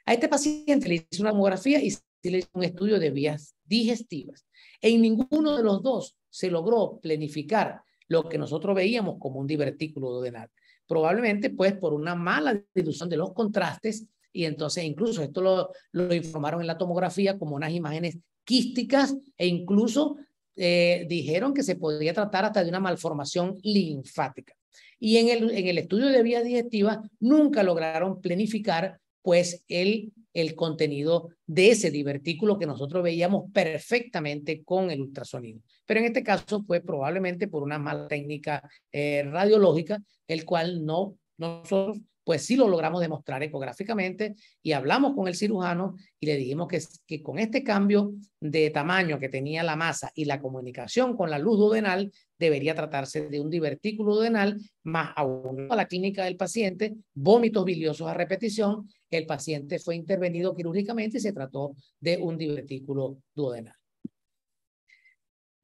[SPEAKER 1] A este paciente le hizo una tomografía y le hizo un estudio de vías digestivas. En ninguno de los dos se logró planificar lo que nosotros veíamos como un divertículo duodenal. Probablemente, pues, por una mala dilución de los contrastes y entonces incluso esto lo, lo informaron en la tomografía como unas imágenes quísticas e incluso eh, dijeron que se podía tratar hasta de una malformación linfática. Y en el, estudio de vía digestiva nunca lograron planificar pues el, contenido de ese divertículo que nosotros veíamos perfectamente con el ultrasonido. Pero en este caso fue probablemente por una mala técnica eh, radiológica, el cual no nosotros pues sí lo logramos demostrar ecográficamente y hablamos con el cirujano y le dijimos que, con este cambio de tamaño que tenía la masa y la comunicación con la luz duodenal, debería tratarse de un divertículo duodenal, más aún a la clínica del paciente, vómitos biliosos a repetición, el paciente fue intervenido quirúrgicamente y se trató de un divertículo duodenal.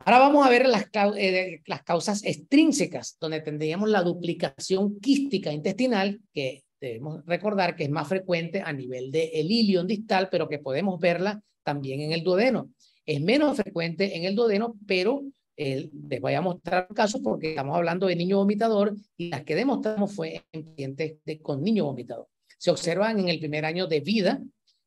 [SPEAKER 1] Ahora vamos a ver eh, las, causas extrínsecas, donde tendríamos la duplicación quística intestinal, que debemos recordar que es más frecuente a nivel del el distal, pero que podemos verla también en el duodeno. Es menos frecuente en el duodeno, pero eh, les voy a mostrar casos porque estamos hablando de niño vomitador y las que demostramos fue en pacientes con niño vomitador. Se observan en el primer año de vida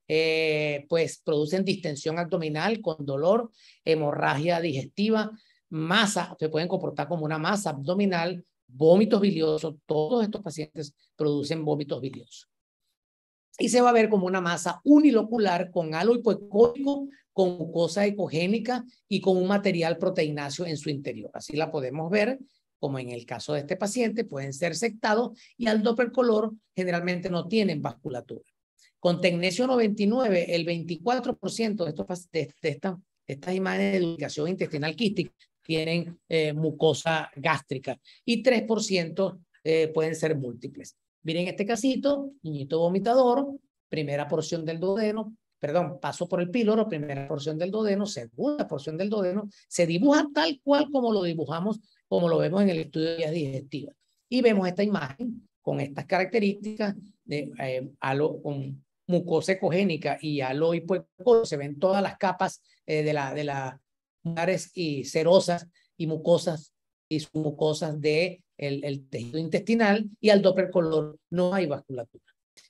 [SPEAKER 1] eh, pues producen distensión abdominal con dolor, hemorragia digestiva, masa, se pueden comportar como una masa abdominal, vómitos biliosos, todos estos pacientes producen vómitos biliosos. Y se va a ver como una masa unilocular con halo hipoecóico, con mucosa ecogénica y con un material proteináceo en su interior. Así la podemos ver, como en el caso de este paciente, pueden ser sectados y al doppler color generalmente no tienen vasculatura. Con tecnesio 99, el 24% de, estas imágenes de educación intestinal quística tienen eh, mucosa gástrica y 3% eh, pueden ser múltiples. Miren este casito, niñito vomitador, primera porción del duodeno, perdón, paso por el píloro, primera porción del duodeno, segunda porción del duodeno, se dibuja tal cual como lo dibujamos, como lo vemos en el estudio de vías digestivas. Y vemos esta imagen con estas características de, eh, con mucosa ecogénica y aloe se ven todas las capas eh, de la de la y serosas y mucosas y mucosas de el, el, tejido intestinal y al Doppler color no hay vasculatura.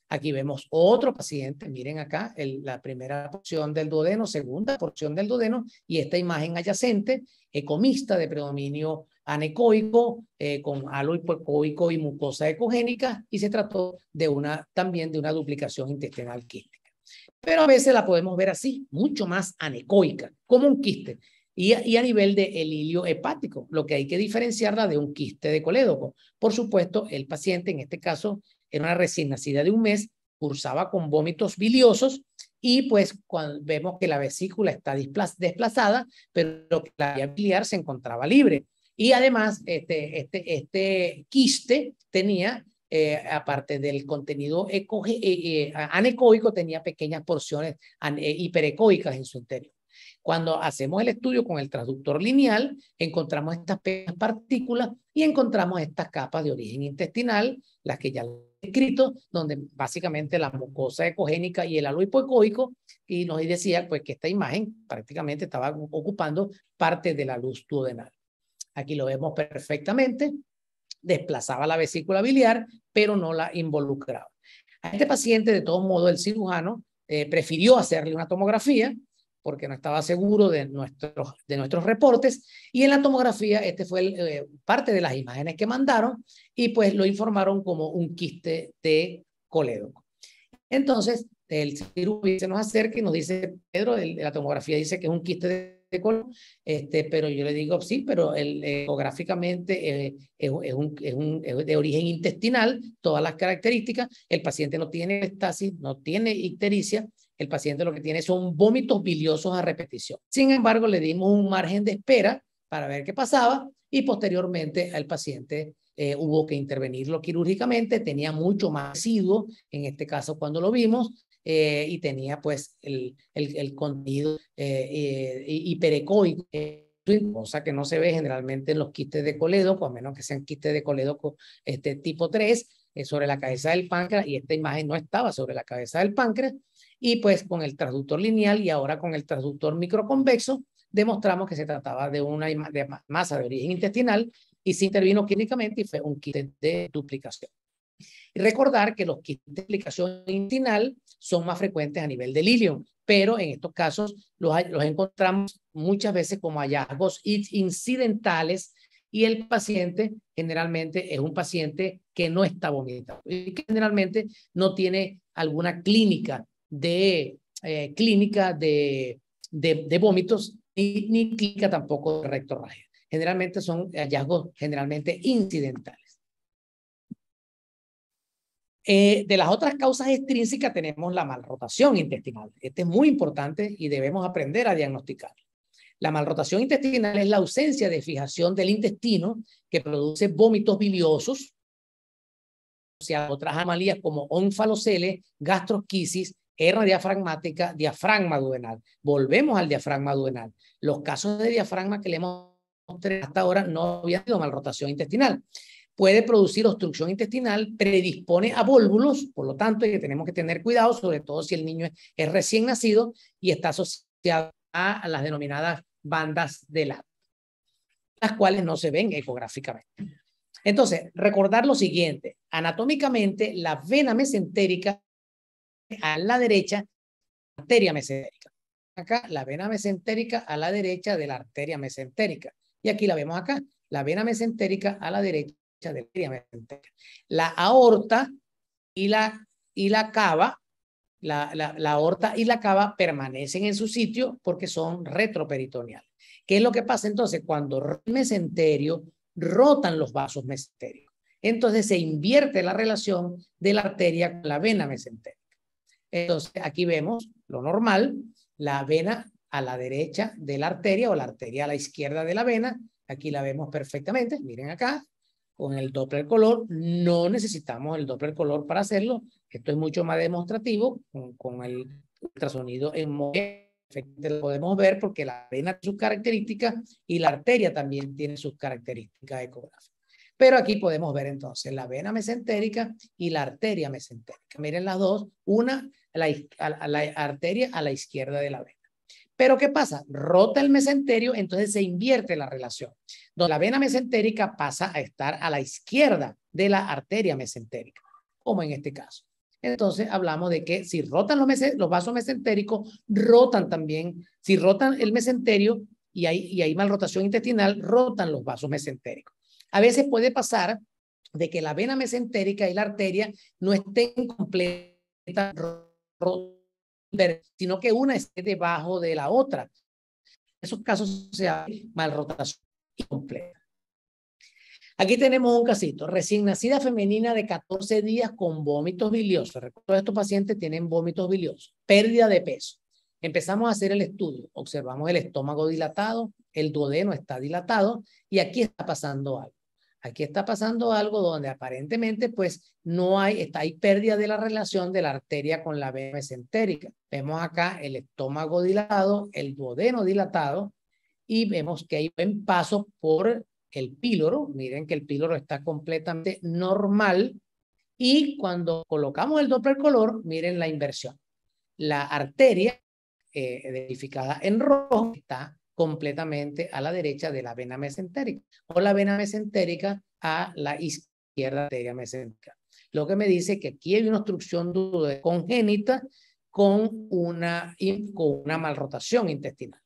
[SPEAKER 1] Aquí vemos otro paciente, miren acá la primera porción del duodeno, segunda porción del duodeno y esta imagen adyacente, ecomista de predominio anecoico eh, con con hipoicoico y mucosa ecogénica y se trató de una, también de una duplicación intestinal quística. Pero a veces la podemos ver así, mucho más anecoica, como un quiste. Y a, nivel del de hilio hepático, lo que hay que diferenciarla de un quiste de colédoco. Por supuesto, el paciente, en este caso, era una recién nacida de un mes, cursaba con vómitos biliosos y pues cuando vemos que la vesícula está desplazada, pero la vía biliar se encontraba libre. Y además, este, este, este quiste tenía, eh, aparte del contenido eh, eh, anecoico, tenía pequeñas porciones hiperecoicas en su interior. Cuando hacemos el estudio con el transductor lineal, encontramos estas pequeñas partículas y encontramos estas capas de origen intestinal, las que ya he escrito, donde básicamente la mucosa ecogénica y el halo hipoecoico, y nos decía pues que esta imagen prácticamente estaba ocupando parte de la luz tuodenal. Aquí lo vemos perfectamente. Desplazaba la vesícula biliar, pero no la involucraba. A este paciente, de todos modos, el cirujano eh, prefirió hacerle una tomografía porque no estaba seguro de nuestros, de nuestros reportes. Y en la tomografía, este fue eh, parte de las imágenes que mandaron y pues lo informaron como un quiste de colédoco. Entonces, el cirujano se nos acerca y nos dice, Pedro, la tomografía dice que es un quiste de este, este, pero yo le digo, sí, pero el, eh, ecográficamente eh, es, de origen intestinal, todas las características, el paciente no tiene estasis, no tiene ictericia, el paciente lo que tiene son vómitos biliosos a repetición. Sin embargo, le dimos un margen de espera para ver qué pasaba y posteriormente al paciente eh, hubo que intervenirlo quirúrgicamente, tenía mucho más residuo, en este caso cuando lo vimos, eh, y tenía pues el, contenido eh, hiperecoico, eh, eh, cosa que no se ve generalmente en los quistes de Coledo, pues, a menos que sean quistes de Coledo este tipo 3, sobre la cabeza del páncreas, y esta imagen no estaba sobre la cabeza del páncreas, y pues con el transductor lineal y ahora con el transductor microconvexo, demostramos que se trataba de una masa de origen intestinal y se intervino químicamente y fue un quiste de duplicación. Y recordar que los kits de aplicación intestinal son más frecuentes a nivel del ilion, pero en estos casos los, encontramos muchas veces como hallazgos incidentales y el paciente generalmente es un paciente que no está vomitando y que generalmente no tiene alguna clínica de eh, clínica de, vómitos ni, ni, clínica tampoco de rectorragia. Generalmente son hallazgos generalmente incidentales. Eh, de las otras causas extrínsecas tenemos la malrotación intestinal. Este es muy importante y debemos aprender a diagnosticarlo. La malrotación intestinal es la ausencia de fijación del intestino que produce vómitos biliosos, o sea, otras anomalías como onfaloceles, gastroquisis, hernia diafragmática, diafragma duodenal. Volvemos al diafragma duodenal. Los casos de diafragma que le hemos hasta ahora no había sido malrotación intestinal puede producir obstrucción intestinal, predispone a vólvulos, por lo tanto, que tenemos que tener cuidado, sobre todo si el niño es, recién nacido y está asociado a las denominadas bandas de lado, las cuales no se ven ecográficamente. Entonces, recordar lo siguiente, anatómicamente la vena mesentérica a la derecha, arteria mesentérica. Acá la vena mesentérica a la derecha de la arteria mesentérica. Y aquí la vemos acá, la vena mesentérica a la derecha la aorta y la, y la cava, la, la, aorta y la cava permanecen en su sitio porque son retroperitoneales. ¿Qué es lo que pasa entonces? Cuando el mesenterio, rotan los vasos mesentéricos. Entonces se invierte la relación de la arteria con la vena mesentérica. Entonces aquí vemos lo normal, la vena a la derecha de la arteria o la arteria a la izquierda de la vena. Aquí la vemos perfectamente, miren acá, con el Doppler color. No necesitamos el Doppler color para hacerlo. Esto es mucho más demostrativo con, el ultrasonido en lo podemos ver porque la vena tiene sus características y la arteria también tiene sus características ecográficas. Pero aquí podemos ver entonces la vena mesentérica y la arteria mesentérica. Miren las dos, una la arteria a la izquierda de la vena. Pero ¿qué pasa? Rota el mesenterio, entonces se invierte la relación. Donde la vena mesentérica pasa a estar a la izquierda de la arteria mesentérica, como en este caso. Entonces hablamos de que si rotan los, vasos mesentéricos, rotan también, si rotan el mesenterio y hay, y hay mal rotación intestinal, rotan los vasos mesentéricos. A veces puede pasar de que la vena mesentérica y la arteria no estén completamente sino que una esté debajo de la otra. En esos casos se mal rotación completa. Aquí tenemos un casito, recién nacida femenina de 14 días con vómitos biliosos. todos estos pacientes tienen vómitos biliosos, pérdida de peso. Empezamos a hacer el estudio, observamos el estómago dilatado, el duodeno está dilatado y aquí está pasando algo. Aquí está pasando algo donde aparentemente pues no hay, está, hay pérdida de la relación de la arteria con la vena mesentérica. Vemos acá el estómago dilatado, el duodeno dilatado y vemos que hay un paso por el píloro. Miren que el píloro está completamente normal y cuando colocamos el doppler color, miren la inversión. La arteria edificada eh, en rojo está completamente a la derecha de la vena mesentérica o la vena mesentérica a la izquierda de arteria mesentérica. Lo que me dice que aquí hay una obstrucción congénita con una, con una malrotación intestinal.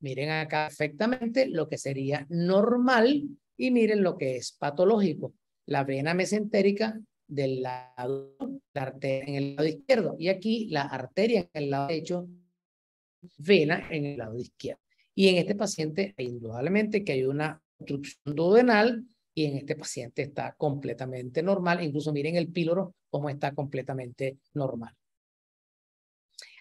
[SPEAKER 1] Miren acá perfectamente lo que sería normal y miren lo que es patológico. La vena mesentérica del lado, la arteria en el lado izquierdo y aquí la arteria en el lado derecho, vena en el lado izquierdo. Y en este paciente, indudablemente que hay una obstrucción duodenal y en este paciente está completamente normal. Incluso miren el píloro como está completamente normal.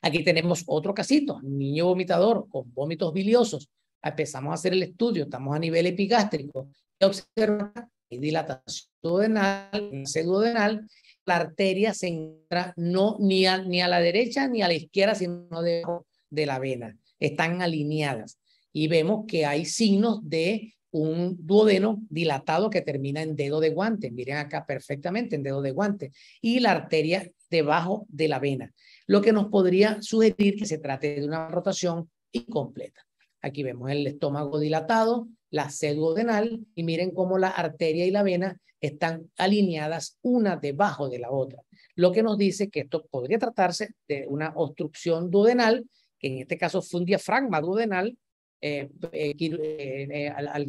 [SPEAKER 1] Aquí tenemos otro casito, niño vomitador con vómitos biliosos. Empezamos a hacer el estudio, estamos a nivel epigástrico y observa dilatación duodenal, duodenal, la arteria se entra no ni a, ni a la derecha ni a la izquierda, sino debajo de la vena. Están alineadas y vemos que hay signos de un duodeno dilatado que termina en dedo de guante. Miren acá perfectamente en dedo de guante. Y la arteria debajo de la vena, lo que nos podría sugerir que se trate de una rotación incompleta. Aquí vemos el estómago dilatado, la sed duodenal y miren cómo la arteria y la vena están alineadas una debajo de la otra, lo que nos dice que esto podría tratarse de una obstrucción duodenal, que en este caso fue un diafragma duodenal la,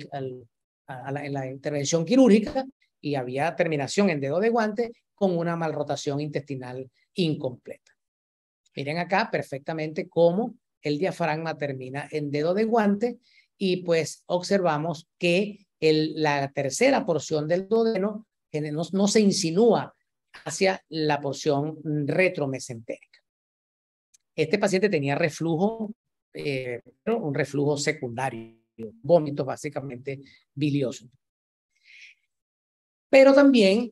[SPEAKER 1] en la intervención quirúrgica y había terminación en dedo de guante con una malrotación intestinal incompleta. Miren acá perfectamente cómo el diafragma termina en dedo de guante y pues observamos que el, la tercera porción del duodeno no, no se insinúa hacia la porción retromesentérica. Este paciente tenía reflujo eh, pero un reflujo secundario, vómitos básicamente biliosos. Pero también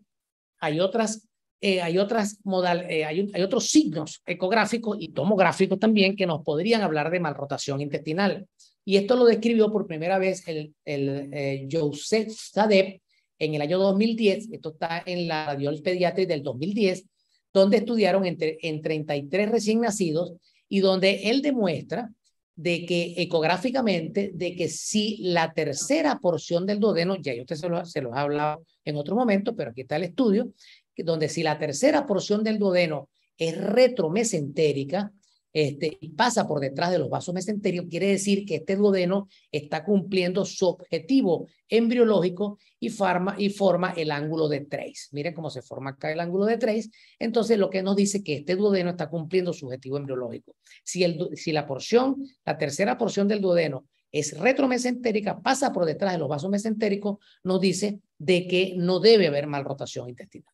[SPEAKER 1] hay otras, eh, hay, otras modal, eh, hay, hay, otros signos ecográficos y tomográficos también que nos podrían hablar de malrotación intestinal. Y esto lo describió por primera vez el, el Joseph Sadeb en el año 2010, esto está en la Radiol Pediatric del 2010, donde estudiaron entre, en 33 recién nacidos y donde él demuestra de que ecográficamente, de que si la tercera porción del duodeno, ya usted se lo, se los ha hablado en otro momento, pero aquí está el estudio, donde si la tercera porción del duodeno es retromesentérica, este, pasa por detrás de los vasos mesenterios, quiere decir que este duodeno está cumpliendo su objetivo embriológico y, forma, y forma el ángulo de tres Miren cómo se forma acá el ángulo de tres Entonces, lo que nos dice que este duodeno está cumpliendo su objetivo embriológico. Si, el, si la porción, la tercera porción del duodeno es retromesentérica, pasa por detrás de los vasos mesentéricos, nos dice de que no debe haber mal rotación intestinal.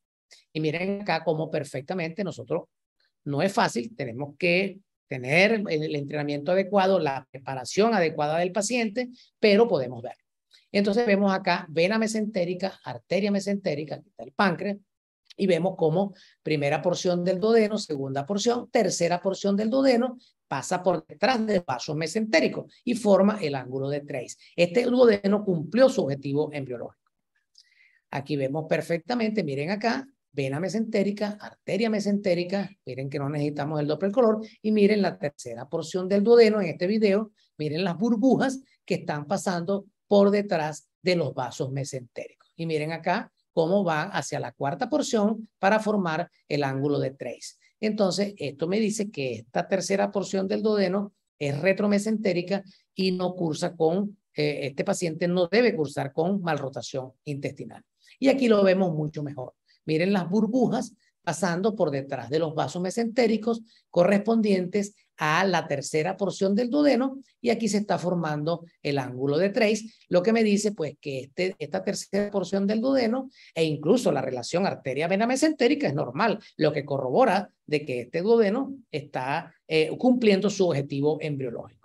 [SPEAKER 1] Y miren acá cómo perfectamente nosotros, no es fácil, tenemos que tener el entrenamiento adecuado, la preparación adecuada del paciente, pero podemos ver. Entonces vemos acá vena mesentérica, arteria mesentérica, aquí está el páncreas, y vemos cómo primera porción del duodeno, segunda porción, tercera porción del duodeno pasa por detrás del vaso mesentérico y forma el ángulo de Trace. Este duodeno cumplió su objetivo embriológico. Aquí vemos perfectamente, miren acá, vena mesentérica, arteria mesentérica, miren que no necesitamos el doble color, y miren la tercera porción del duodeno en este video, miren las burbujas que están pasando por detrás de los vasos mesentéricos. Y miren acá cómo va hacia la cuarta porción para formar el ángulo de tres. Entonces, esto me dice que esta tercera porción del duodeno es retromesentérica y no cursa con, eh, este paciente no debe cursar con malrotación intestinal. Y aquí lo vemos mucho mejor. Miren las burbujas pasando por detrás de los vasos mesentéricos correspondientes a la tercera porción del duodeno y aquí se está formando el ángulo de tres. lo que me dice pues que este, esta tercera porción del duodeno e incluso la relación arteria-vena mesentérica es normal, lo que corrobora de que este duodeno está eh, cumpliendo su objetivo embriológico.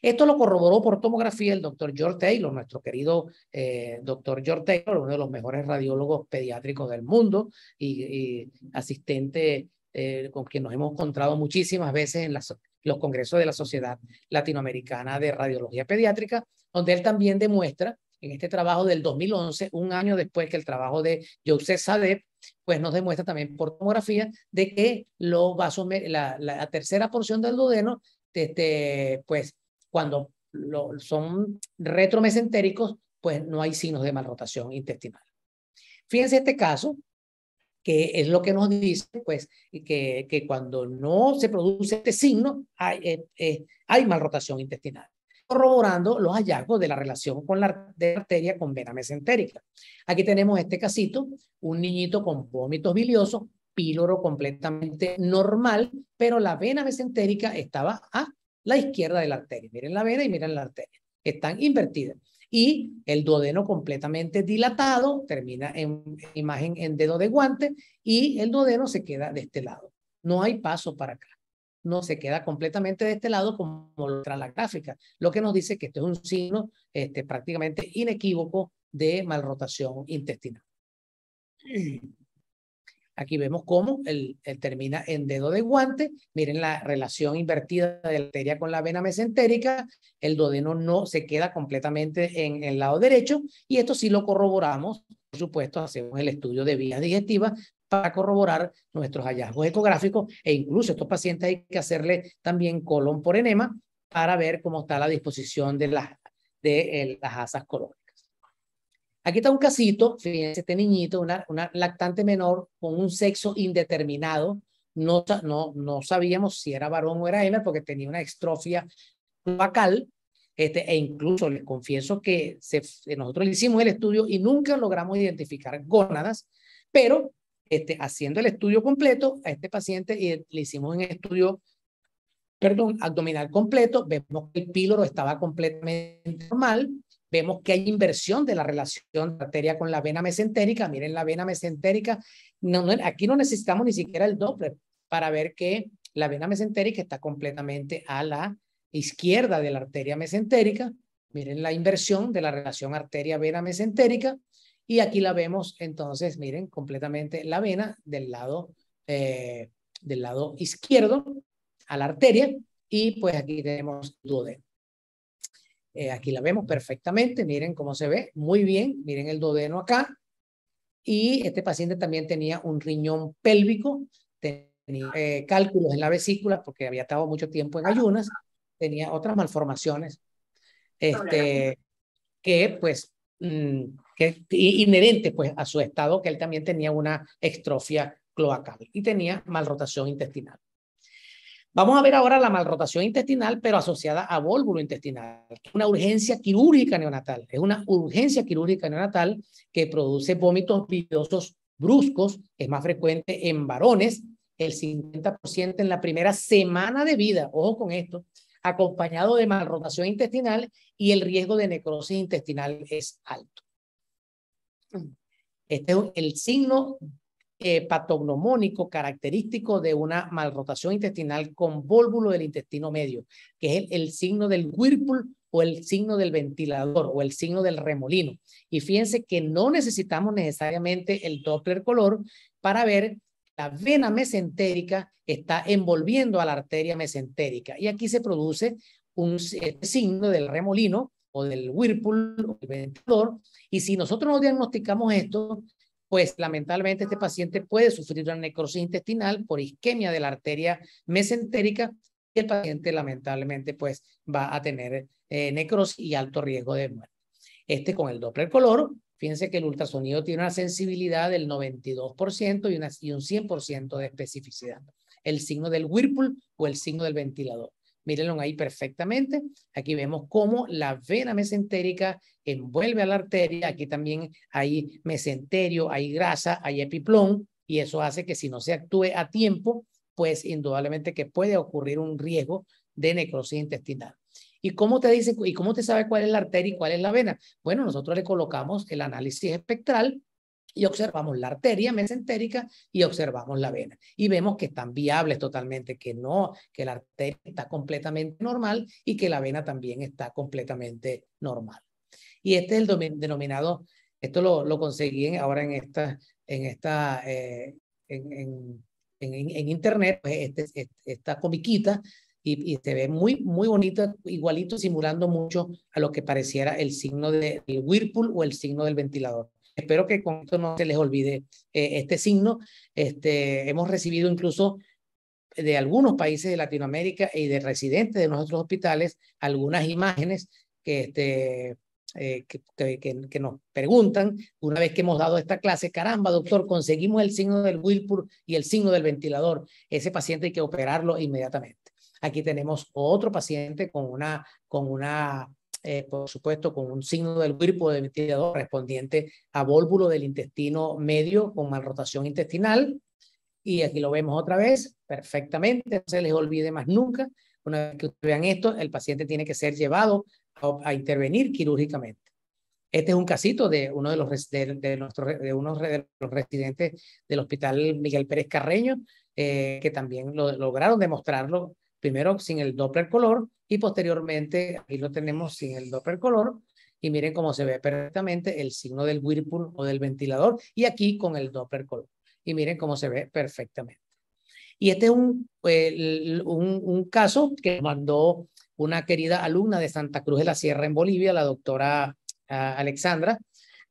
[SPEAKER 1] Esto lo corroboró por tomografía el doctor George Taylor, nuestro querido eh, doctor George Taylor, uno de los mejores radiólogos pediátricos del mundo y, asistente eh, con quien nos hemos encontrado muchísimas veces en los congresos de la Sociedad Latinoamericana de Radiología Pediátrica, donde él también demuestra en este trabajo del 2011, un año después que el trabajo de Joseph Sadeb, pues nos demuestra también por tomografía de que la, la tercera porción del duodeno este, pues cuando son retromesentéricos, pues no hay signos de malrotación intestinal. Fíjense este caso, que es lo que nos dice, pues, que, que cuando no se produce este signo, eh, eh, hay, malrotación intestinal corroborando los hallazgos de la relación con la arteria con vena mesentérica. Aquí tenemos este casito, un niñito con vómitos biliosos, píloro completamente normal, pero la vena mesentérica estaba a la izquierda de la arteria. Miren la vena y miren la arteria. Están invertidas. Y el duodeno completamente dilatado, termina en imagen en dedo de guante y el duodeno se queda de este lado. No hay paso para acá. No se queda completamente de este lado como lo trae la gráfica, lo que nos dice que esto es un signo este, prácticamente inequívoco de malrotación intestinal. Aquí vemos cómo el, termina en dedo de guante. Miren la relación invertida de la arteria con la vena mesentérica. El dodeno no se queda completamente en el lado derecho y esto sí lo corroboramos. Por supuesto, hacemos el estudio de vías digestivas para corroborar nuestros hallazgos ecográficos e incluso estos pacientes hay que hacerle también colon por enema para ver cómo está la disposición de las, de, eh, las asas colonias. Aquí está un casito, fíjense, este niñito, una, lactante menor con un sexo indeterminado. No, no, no sabíamos si era varón o era hembra porque tenía una estrofia vacal. Este, e incluso les confieso que eh, nosotros le hicimos el estudio y nunca logramos identificar gónadas, pero este, haciendo el estudio completo a este paciente y eh, le hicimos un estudio, perdón, abdominal completo, vemos que el píloro estaba completamente normal, vemos que hay inversión de la relación arteria con la vena mesentérica. Miren la vena mesentérica. No, aquí no necesitamos ni siquiera el Doppler para ver que la vena mesentérica está completamente a la izquierda de la arteria mesentérica. Miren la inversión de la relación arteria-vena mesentérica. Y aquí la vemos entonces, miren, completamente la vena del lado, eh, del lado izquierdo a la arteria. Y pues aquí tenemos duodeno. Eh, aquí la vemos perfectamente, miren cómo se ve, muy bien, miren el dodeno acá. Y este paciente también tenía un riñón pélvico, tenía eh, cálculos en la vesícula porque había estado mucho tiempo en ayunas, tenía otras malformaciones este, que pues mm, que inherente pues a su estado que él también tenía una estrofia cloacal y tenía mal rotación intestinal. Vamos a ver ahora la malrotación intestinal, pero asociada a vólvulo intestinal. Una urgencia quirúrgica neonatal. Es una urgencia quirúrgica neonatal que produce vómitos pilosos bruscos, es más frecuente en varones, el 50% en la primera semana de vida. Ojo con esto acompañado de malrotación intestinal y el riesgo de necrosis intestinal es alto. Este es el signo eh, patognomónico característico de una malrotación intestinal con vólvulo del intestino medio, que es el, signo del Whirlpool o el signo del ventilador o el signo del remolino. Y fíjense que no necesitamos necesariamente el Doppler color para ver la vena mesentérica está envolviendo a la arteria mesentérica. Y aquí se produce un eh, signo del remolino o del whirlpool o del ventilador. Y si nosotros no diagnosticamos esto, pues lamentablemente este paciente puede sufrir una necrosis intestinal por isquemia de la arteria mesentérica y el paciente lamentablemente pues va a tener eh, necrosis y alto riesgo de muerte. Este con el Doppler color, fíjense que el ultrasonido tiene una sensibilidad del 92% y, y un 100% de especificidad. El signo del Whirlpool o el signo del ventilador. Mírenlo ahí perfectamente. Aquí vemos cómo la vena mesentérica envuelve a la arteria. Aquí también hay mesenterio, hay grasa, hay epiplón y eso hace que si no se actúe a tiempo, pues indudablemente que puede ocurrir un riesgo de necrosis intestinal. ¿Y cómo te dice y cómo te sabe cuál es la arteria y cuál es la vena? Bueno, nosotros le colocamos el análisis espectral y observamos la arteria mesentérica y observamos la vena. Y vemos que están viables totalmente, que no, que la arteria está completamente normal y que la vena también está completamente normal. Y este es el denominado, esto lo, lo conseguí ahora en esta, en esta, eh, en, internet, pues este, este esta comiquita y, se ve muy, muy bonita, igualito, simulando mucho a lo que pareciera el signo del de, whirlpool o el signo del ventilador. Espero que con esto no se les olvide eh, este signo. Este, hemos recibido incluso de algunos países de Latinoamérica y de residentes de nuestros hospitales algunas imágenes que, este, eh, nos preguntan una vez que hemos dado esta clase, caramba, doctor, conseguimos el signo del Wilpur y el signo del ventilador. Ese paciente hay que operarlo inmediatamente. Aquí tenemos otro paciente con una, con una eh, por supuesto, con un signo del grupo de ventilador respondiente a vólvulo del intestino medio con rotación intestinal. Y aquí lo vemos otra vez perfectamente, se les olvide más nunca. Una vez que vean esto, el paciente tiene que ser llevado a, intervenir quirúrgicamente. Este es un casito de uno de los, de, de unos residentes del Hospital Miguel Pérez Carreño, eh, que también lograron demostrarlo primero sin el Doppler color y posteriormente, ahí lo tenemos sin el Doppler color, y miren cómo se ve perfectamente el signo del whirlpool o del ventilador, y aquí con el Doppler color, y miren cómo se ve perfectamente. Y este es un, un, caso que mandó una querida alumna de Santa Cruz de la Sierra en Bolivia, la doctora ah, Alexandra,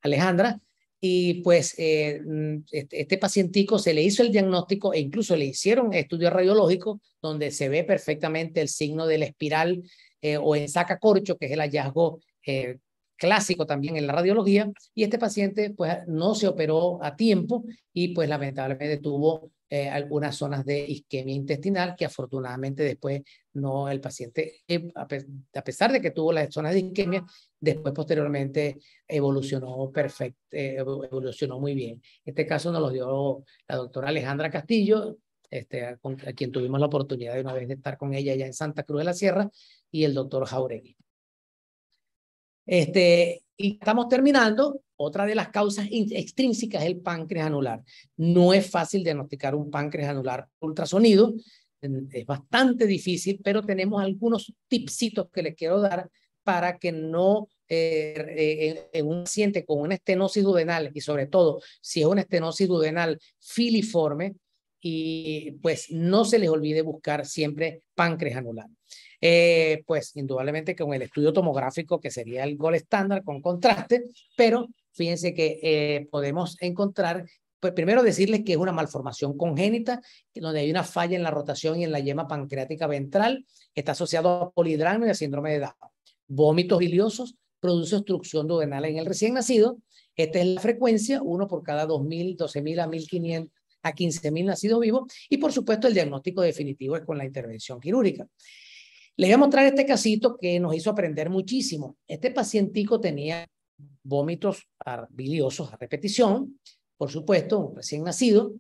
[SPEAKER 1] Alejandra, y pues eh, mm, este, este, pacientico se le hizo el diagnóstico e incluso le hicieron estudios radiológicos donde se ve perfectamente el signo del espiral eh, o en corcho que es el hallazgo eh, clásico también en la radiología, y este paciente pues no se operó a tiempo y pues lamentablemente tuvo eh, algunas zonas de isquemia intestinal que afortunadamente después no el paciente, eh, a pesar de que tuvo las zonas de isquemia, después posteriormente evolucionó perfecto, eh, evolucionó muy bien. Este caso nos lo dio la doctora Alejandra Castillo, este, a quien tuvimos la oportunidad de una vez de estar con ella ya en Santa Cruz de la Sierra, y el doctor Jauregui. Este, y estamos terminando. Otra de las causas extrínsecas es el páncreas anular. No es fácil diagnosticar un páncreas anular ultrasonido. Es bastante difícil, pero tenemos algunos tipsitos que les quiero dar para que no eh, eh, en, un paciente con una estenosis duodenal y sobre todo si es una estenosis duodenal filiforme, y pues no se les olvide buscar siempre páncreas anular. Eh, pues indudablemente con el estudio tomográfico, que sería el gol estándar con contraste, pero fíjense que eh, podemos encontrar, pues primero decirles que es una malformación congénita, donde hay una falla en la rotación y en la yema pancreática ventral, está asociado a polidrama y a síndrome de DAPA Vómitos biliosos, produce obstrucción duodenal en el recién nacido. Esta es la frecuencia, uno por cada 2.000, mil a 1.500 a 15.000 nacidos vivos y por supuesto el diagnóstico definitivo es con la intervención quirúrgica. Les voy a mostrar este casito que nos hizo aprender muchísimo. Este pacientico tenía vómitos biliosos a repetición, por supuesto, un recién nacido,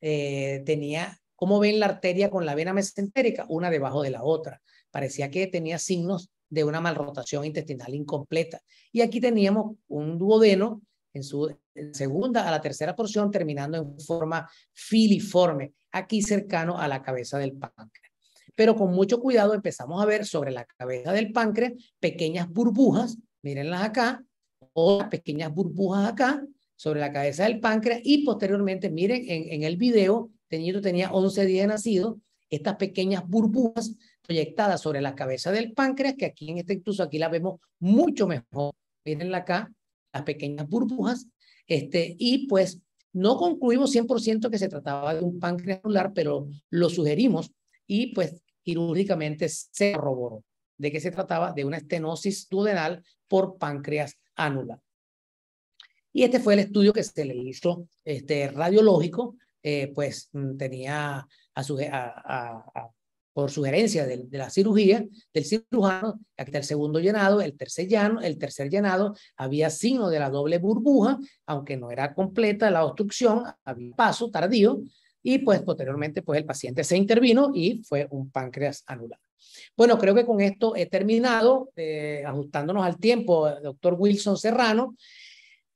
[SPEAKER 1] eh, tenía, como ven, la arteria con la vena mesentérica, una debajo de la otra. Parecía que tenía signos de una malrotación intestinal incompleta. Y aquí teníamos un duodeno en su segunda a la tercera porción, terminando en forma filiforme, aquí cercano a la cabeza del páncreas. Pero con mucho cuidado empezamos a ver sobre la cabeza del páncreas pequeñas burbujas, mírenlas acá, o pequeñas burbujas acá, sobre la cabeza del páncreas y posteriormente, miren, en, el video, Teñito tenía 11 días nacido, estas pequeñas burbujas proyectadas sobre la cabeza del páncreas, que aquí en este incluso aquí la vemos mucho mejor. Mírenla acá, las pequeñas burbujas este, y pues no concluimos 100% que se trataba de un páncreas anular, pero lo sugerimos y pues quirúrgicamente se corroboró de que se trataba de una estenosis duodenal por páncreas anular. Y este fue el estudio que se le hizo este, radiológico, eh, pues tenía a, su, por sugerencia de, la cirugía, del cirujano, aquí el segundo llenado, el tercer, llano, el tercer llenado, había signo de la doble burbuja, aunque no era completa la obstrucción, había paso tardío, y pues posteriormente pues el paciente se intervino y fue un páncreas anulado. Bueno, creo que con esto he terminado, eh, ajustándonos al tiempo, doctor Wilson Serrano.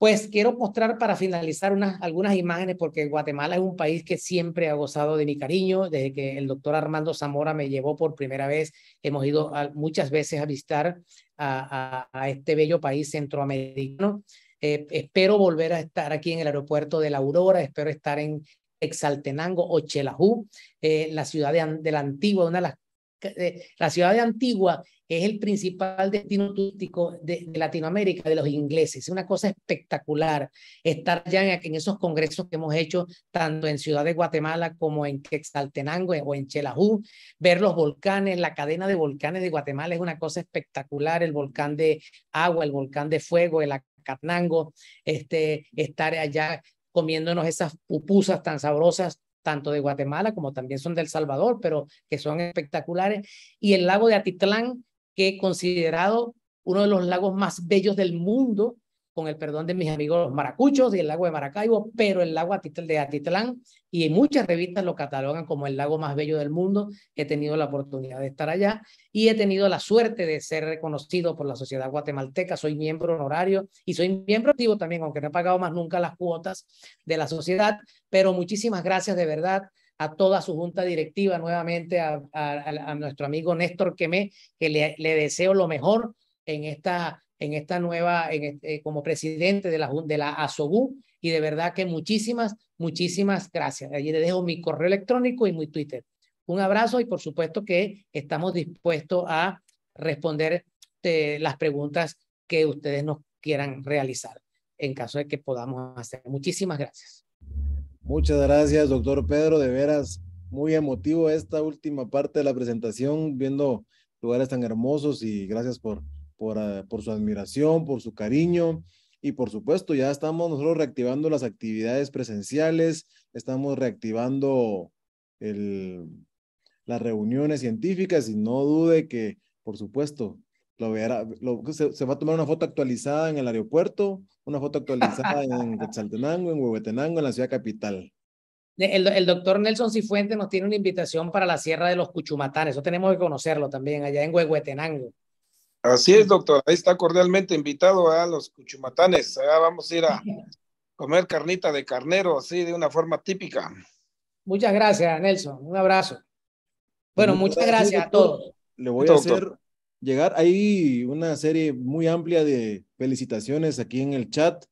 [SPEAKER 1] Pues quiero mostrar para finalizar unas, algunas imágenes porque Guatemala es un país que siempre ha gozado de mi cariño. Desde que el doctor Armando Zamora me llevó por primera vez, hemos ido muchas veces a visitar a, este bello país centroamericano. Eh, espero volver a estar aquí en el aeropuerto de la Aurora, espero estar en Exaltenango o Chelajú, eh, la ciudad de, de, la antigua, una de las la ciudad de Antigua es el principal destino turístico de, Latinoamérica, de los ingleses. Es una cosa espectacular estar ya en, esos congresos que hemos hecho, tanto en Ciudad de Guatemala como en Quetzaltenango o en Chelajú, ver los volcanes, la cadena de volcanes de Guatemala es una cosa espectacular, el volcán de agua, el volcán de fuego, el Acatenango, este, estar allá comiéndonos esas pupusas tan sabrosas tanto de Guatemala como también son del Salvador, pero que son espectaculares, y el lago de Atitlán, que considerado uno de los lagos más bellos del mundo, con el perdón de mis amigos los maracuchos y el lago de Maracaibo, pero el lago de Atitlán y en muchas revistas lo catalogan como el lago más bello del mundo. He tenido la oportunidad de estar allá y he tenido la suerte de ser reconocido por la sociedad guatemalteca. Soy miembro honorario y soy miembro activo también, aunque no he pagado más nunca las cuotas de la sociedad, pero muchísimas gracias de verdad a toda su junta directiva, nuevamente a, nuestro amigo Néstor Quemé, que le deseo lo mejor en esta en esta nueva, en este, eh, como presidente de la, de la ASOBU y de verdad que muchísimas, muchísimas gracias. Allí le dejo mi correo electrónico y mi Twitter. Un abrazo y por supuesto que estamos dispuestos a responder eh, las preguntas que ustedes nos quieran realizar en caso de que podamos hacer. Muchísimas gracias.
[SPEAKER 2] Muchas gracias, doctor Pedro. De veras, muy emotivo esta última parte de la presentación, viendo lugares tan hermosos y gracias por eh, por, su admiración, por su cariño. Y por supuesto, ya estamos nosotros reactivando las actividades presenciales, estamos reactivando el, las reuniones científicas y no dude que, por supuesto, lo verá, se, va a tomar una foto actualizada en el aeropuerto, una foto actualizada en Quetzaltenango, en Huehuetenango, en la ciudad capital.
[SPEAKER 1] El, el, doctor Nelson Cifuente nos tiene una invitación para la Sierra de los Cuchumatanes, eso tenemos que conocerlo también allá
[SPEAKER 2] en Huehuetenango. Así es, doctor. Ahí está cordialmente invitado a los cuchumatanes. vamos a ir a comer carnita de carnero, así de una forma típica.
[SPEAKER 1] Muchas gracias, Nelson. Un abrazo.
[SPEAKER 2] Bueno, muchas, gracias, a todos. Le voy a hacer llegar. Hay una serie muy amplia de felicitaciones aquí en el chat.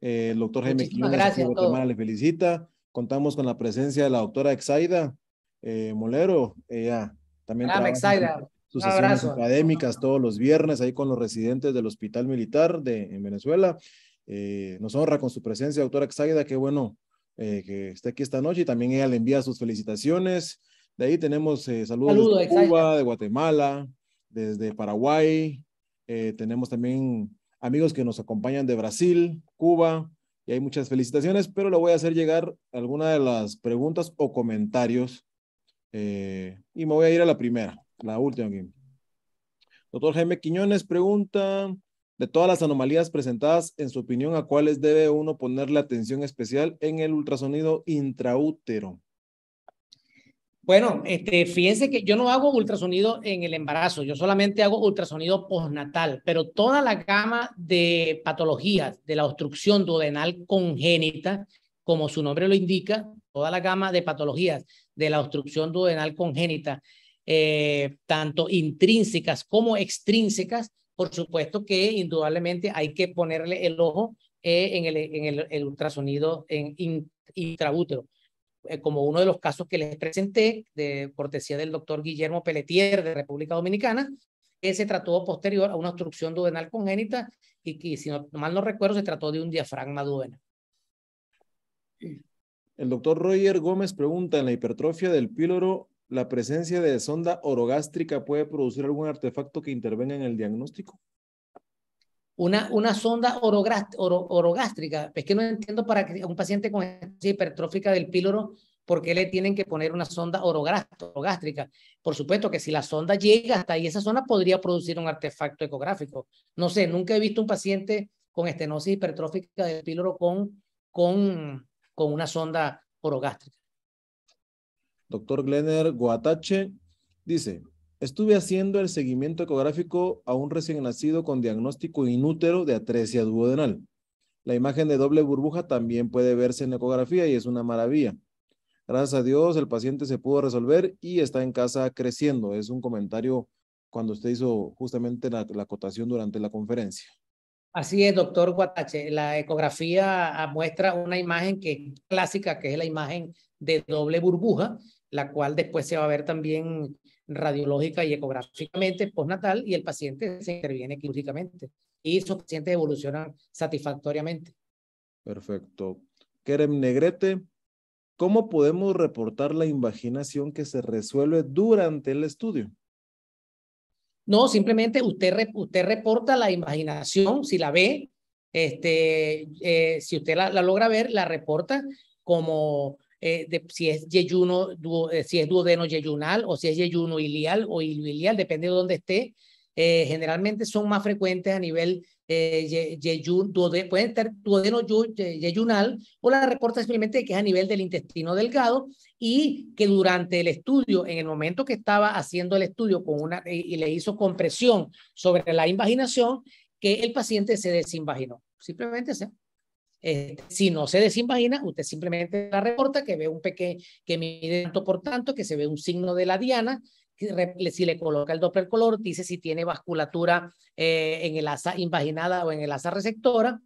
[SPEAKER 2] Eh, el doctor Jaime Quiñones Guatemala le felicita. Contamos con la presencia de la doctora Exaida eh, Molero. Ella también. Ah, Exaida sus sesiones académicas todos los viernes ahí con los residentes del Hospital Militar de, en Venezuela. Eh, nos honra con su presencia, doctora Xaida, qué bueno eh, que esté aquí esta noche y también ella le envía sus felicitaciones. De ahí tenemos eh, saludos de Cuba, de Guatemala, desde Paraguay. tenemos también amigos que nos acompañan de Brasil, Cuba, y hay muchas felicitaciones, pero le voy a hacer llegar alguna de las preguntas o comentarios y me voy a ir a la primera. La última. Doctor Jaime Quiñones pregunta, de todas las anomalías presentadas, en su opinión, ¿a cuáles debe uno ponerle atención especial en el ultrasonido intraútero?
[SPEAKER 1] Bueno, este, fíjense que yo no hago ultrasonido en el embarazo, yo solamente hago ultrasonido postnatal, pero toda la gama de patologías de la obstrucción duodenal congénita, como su nombre lo indica, toda la gama de patologías de la obstrucción duodenal congénita eh, tanto intrínsecas como extrínsecas, por supuesto que indudablemente hay que ponerle el ojo eh, en, el, en el, ultrasonido en, intraútero. Eh, como uno de los casos que les presenté, de cortesía del doctor Guillermo Pelletier de República Dominicana, que se trató posterior a una obstrucción duodenal congénita y que, si mal no recuerdo, se trató de un diafragma duodenal.
[SPEAKER 2] El doctor Roger Gómez pregunta, en la hipertrofia del píloro ¿La presencia de sonda orogástrica puede producir algún artefacto que intervenga en el diagnóstico?
[SPEAKER 1] Una, una sonda orogástrica. Es que no entiendo para que un paciente con hipertrófica del píloro, ¿por qué le tienen que poner una sonda orogástrica? Por supuesto que si la sonda llega hasta ahí, esa zona podría producir un artefacto ecográfico. No sé, nunca he visto un paciente con estenosis hipertrófica del píloro con, con, con una sonda orogástrica.
[SPEAKER 2] Doctor Glenner Guatache dice, estuve haciendo el seguimiento ecográfico a un recién nacido con diagnóstico inútero de atresia duodenal. La imagen de doble burbuja también puede verse en ecografía y es una maravilla. Gracias a Dios el paciente se pudo resolver y está en casa creciendo. Es un comentario cuando usted hizo justamente la, la acotación durante la conferencia.
[SPEAKER 1] Así es, doctor Guatache. La ecografía muestra una imagen que clásica, que es la imagen de doble burbuja, la cual después se va a ver también radiológica y ecográficamente postnatal y el paciente se interviene quirúrgicamente y esos pacientes evolucionan satisfactoriamente.
[SPEAKER 2] Perfecto. Kerem Negrete, ¿cómo podemos reportar la imaginación que se resuelve durante el estudio?
[SPEAKER 1] No, simplemente usted, usted reporta la imaginación, si la ve, este, eh, si usted la, la, logra ver, la reporta como eh, si es yeyuno, eh, si es duodeno yeyunal o si es yeyuno ilial o ilial, depende de dónde esté. Eh, generalmente son más frecuentes a nivel pueden ser duodeno yeyunal o la reporta simplemente que es a nivel del intestino delgado y que durante el estudio, en el momento que estaba haciendo el estudio con una, y le hizo compresión sobre la invaginación, que el paciente se desinvaginó. Simplemente se, este, si no se desinvagina, usted simplemente la reporta que ve un pequeño, que mide tanto por tanto, que se ve un signo de la diana, si le coloca el Doppler color, dice si tiene vasculatura eh, en el asa invaginada o en el asa receptora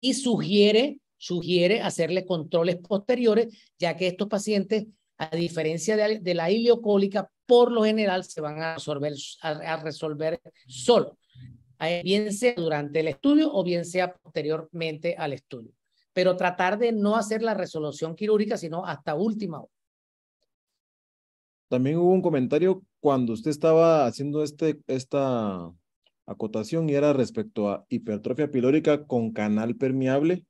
[SPEAKER 1] y sugiere, sugiere hacerle controles posteriores, ya que estos pacientes, a diferencia de, la iliocólica, por lo general se van a absorber a resolver solo. Eh, bien sea durante el estudio o bien sea posteriormente al estudio. Pero tratar de no hacer la resolución quirúrgica, sino hasta última hora.
[SPEAKER 2] También hubo un comentario cuando usted estaba haciendo este, esta acotación y era respecto a hipertrofia pilórica con canal permeable.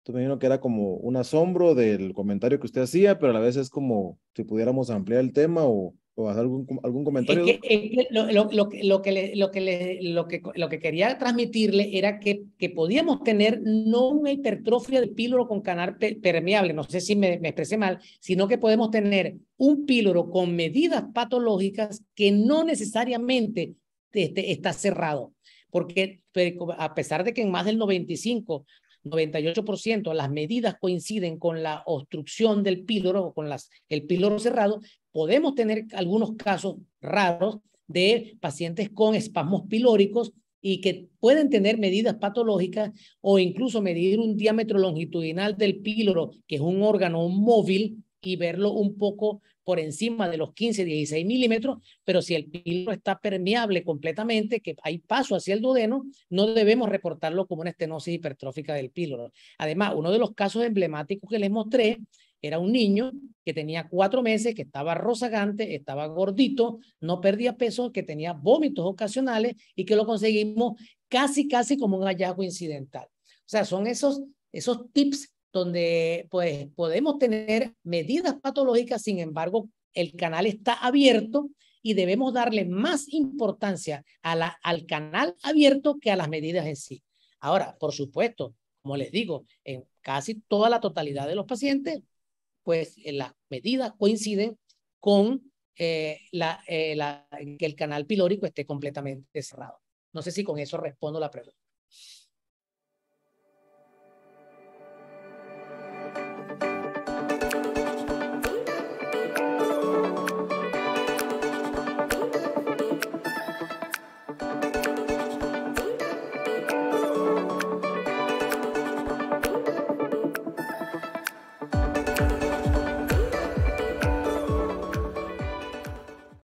[SPEAKER 2] Entonces, me imagino que era como un asombro del comentario que usted hacía, pero a la vez es como si pudiéramos ampliar el tema o, o hacer algún, algún comentario.
[SPEAKER 1] que, lo, que lo, que lo, que, lo que quería transmitirle era que, que podíamos tener no una hipertrofia del píloro con canal permeable, no sé si me, me expresé mal, sino que podemos tener un píloro con medidas patológicas que no necesariamente este, está cerrado. Porque pues, a pesar de que en más del 95 98% las medidas coinciden con la obstrucción del píloro o con las, el píloro cerrado, podemos tener algunos casos raros de pacientes con espasmos pilóricos y que pueden tener medidas patológicas o incluso medir un diámetro longitudinal del píloro, que es un órgano móvil y verlo un poco por encima de los 15, 16 milímetros, pero si el pilo está permeable completamente, que hay paso hacia el duodeno, no debemos reportarlo como una estenosis hipertrófica del píloro. Además, uno de los casos emblemáticos que les mostré era un niño que tenía cuatro meses, que estaba rozagante, estaba gordito, no perdía peso, que tenía vómitos ocasionales y que lo conseguimos casi, casi como un hallazgo incidental. O sea, son esos, esos tips donde pues, podemos tener medidas patológicas, sin embargo, el canal está abierto y debemos darle más importancia a la, al canal abierto que a las medidas en sí. Ahora, por supuesto, como les digo, en casi toda la totalidad de los pacientes, pues eh, las medidas coinciden con eh, eh, la, que el canal pilórico esté completamente cerrado. No sé si con eso respondo la pregunta.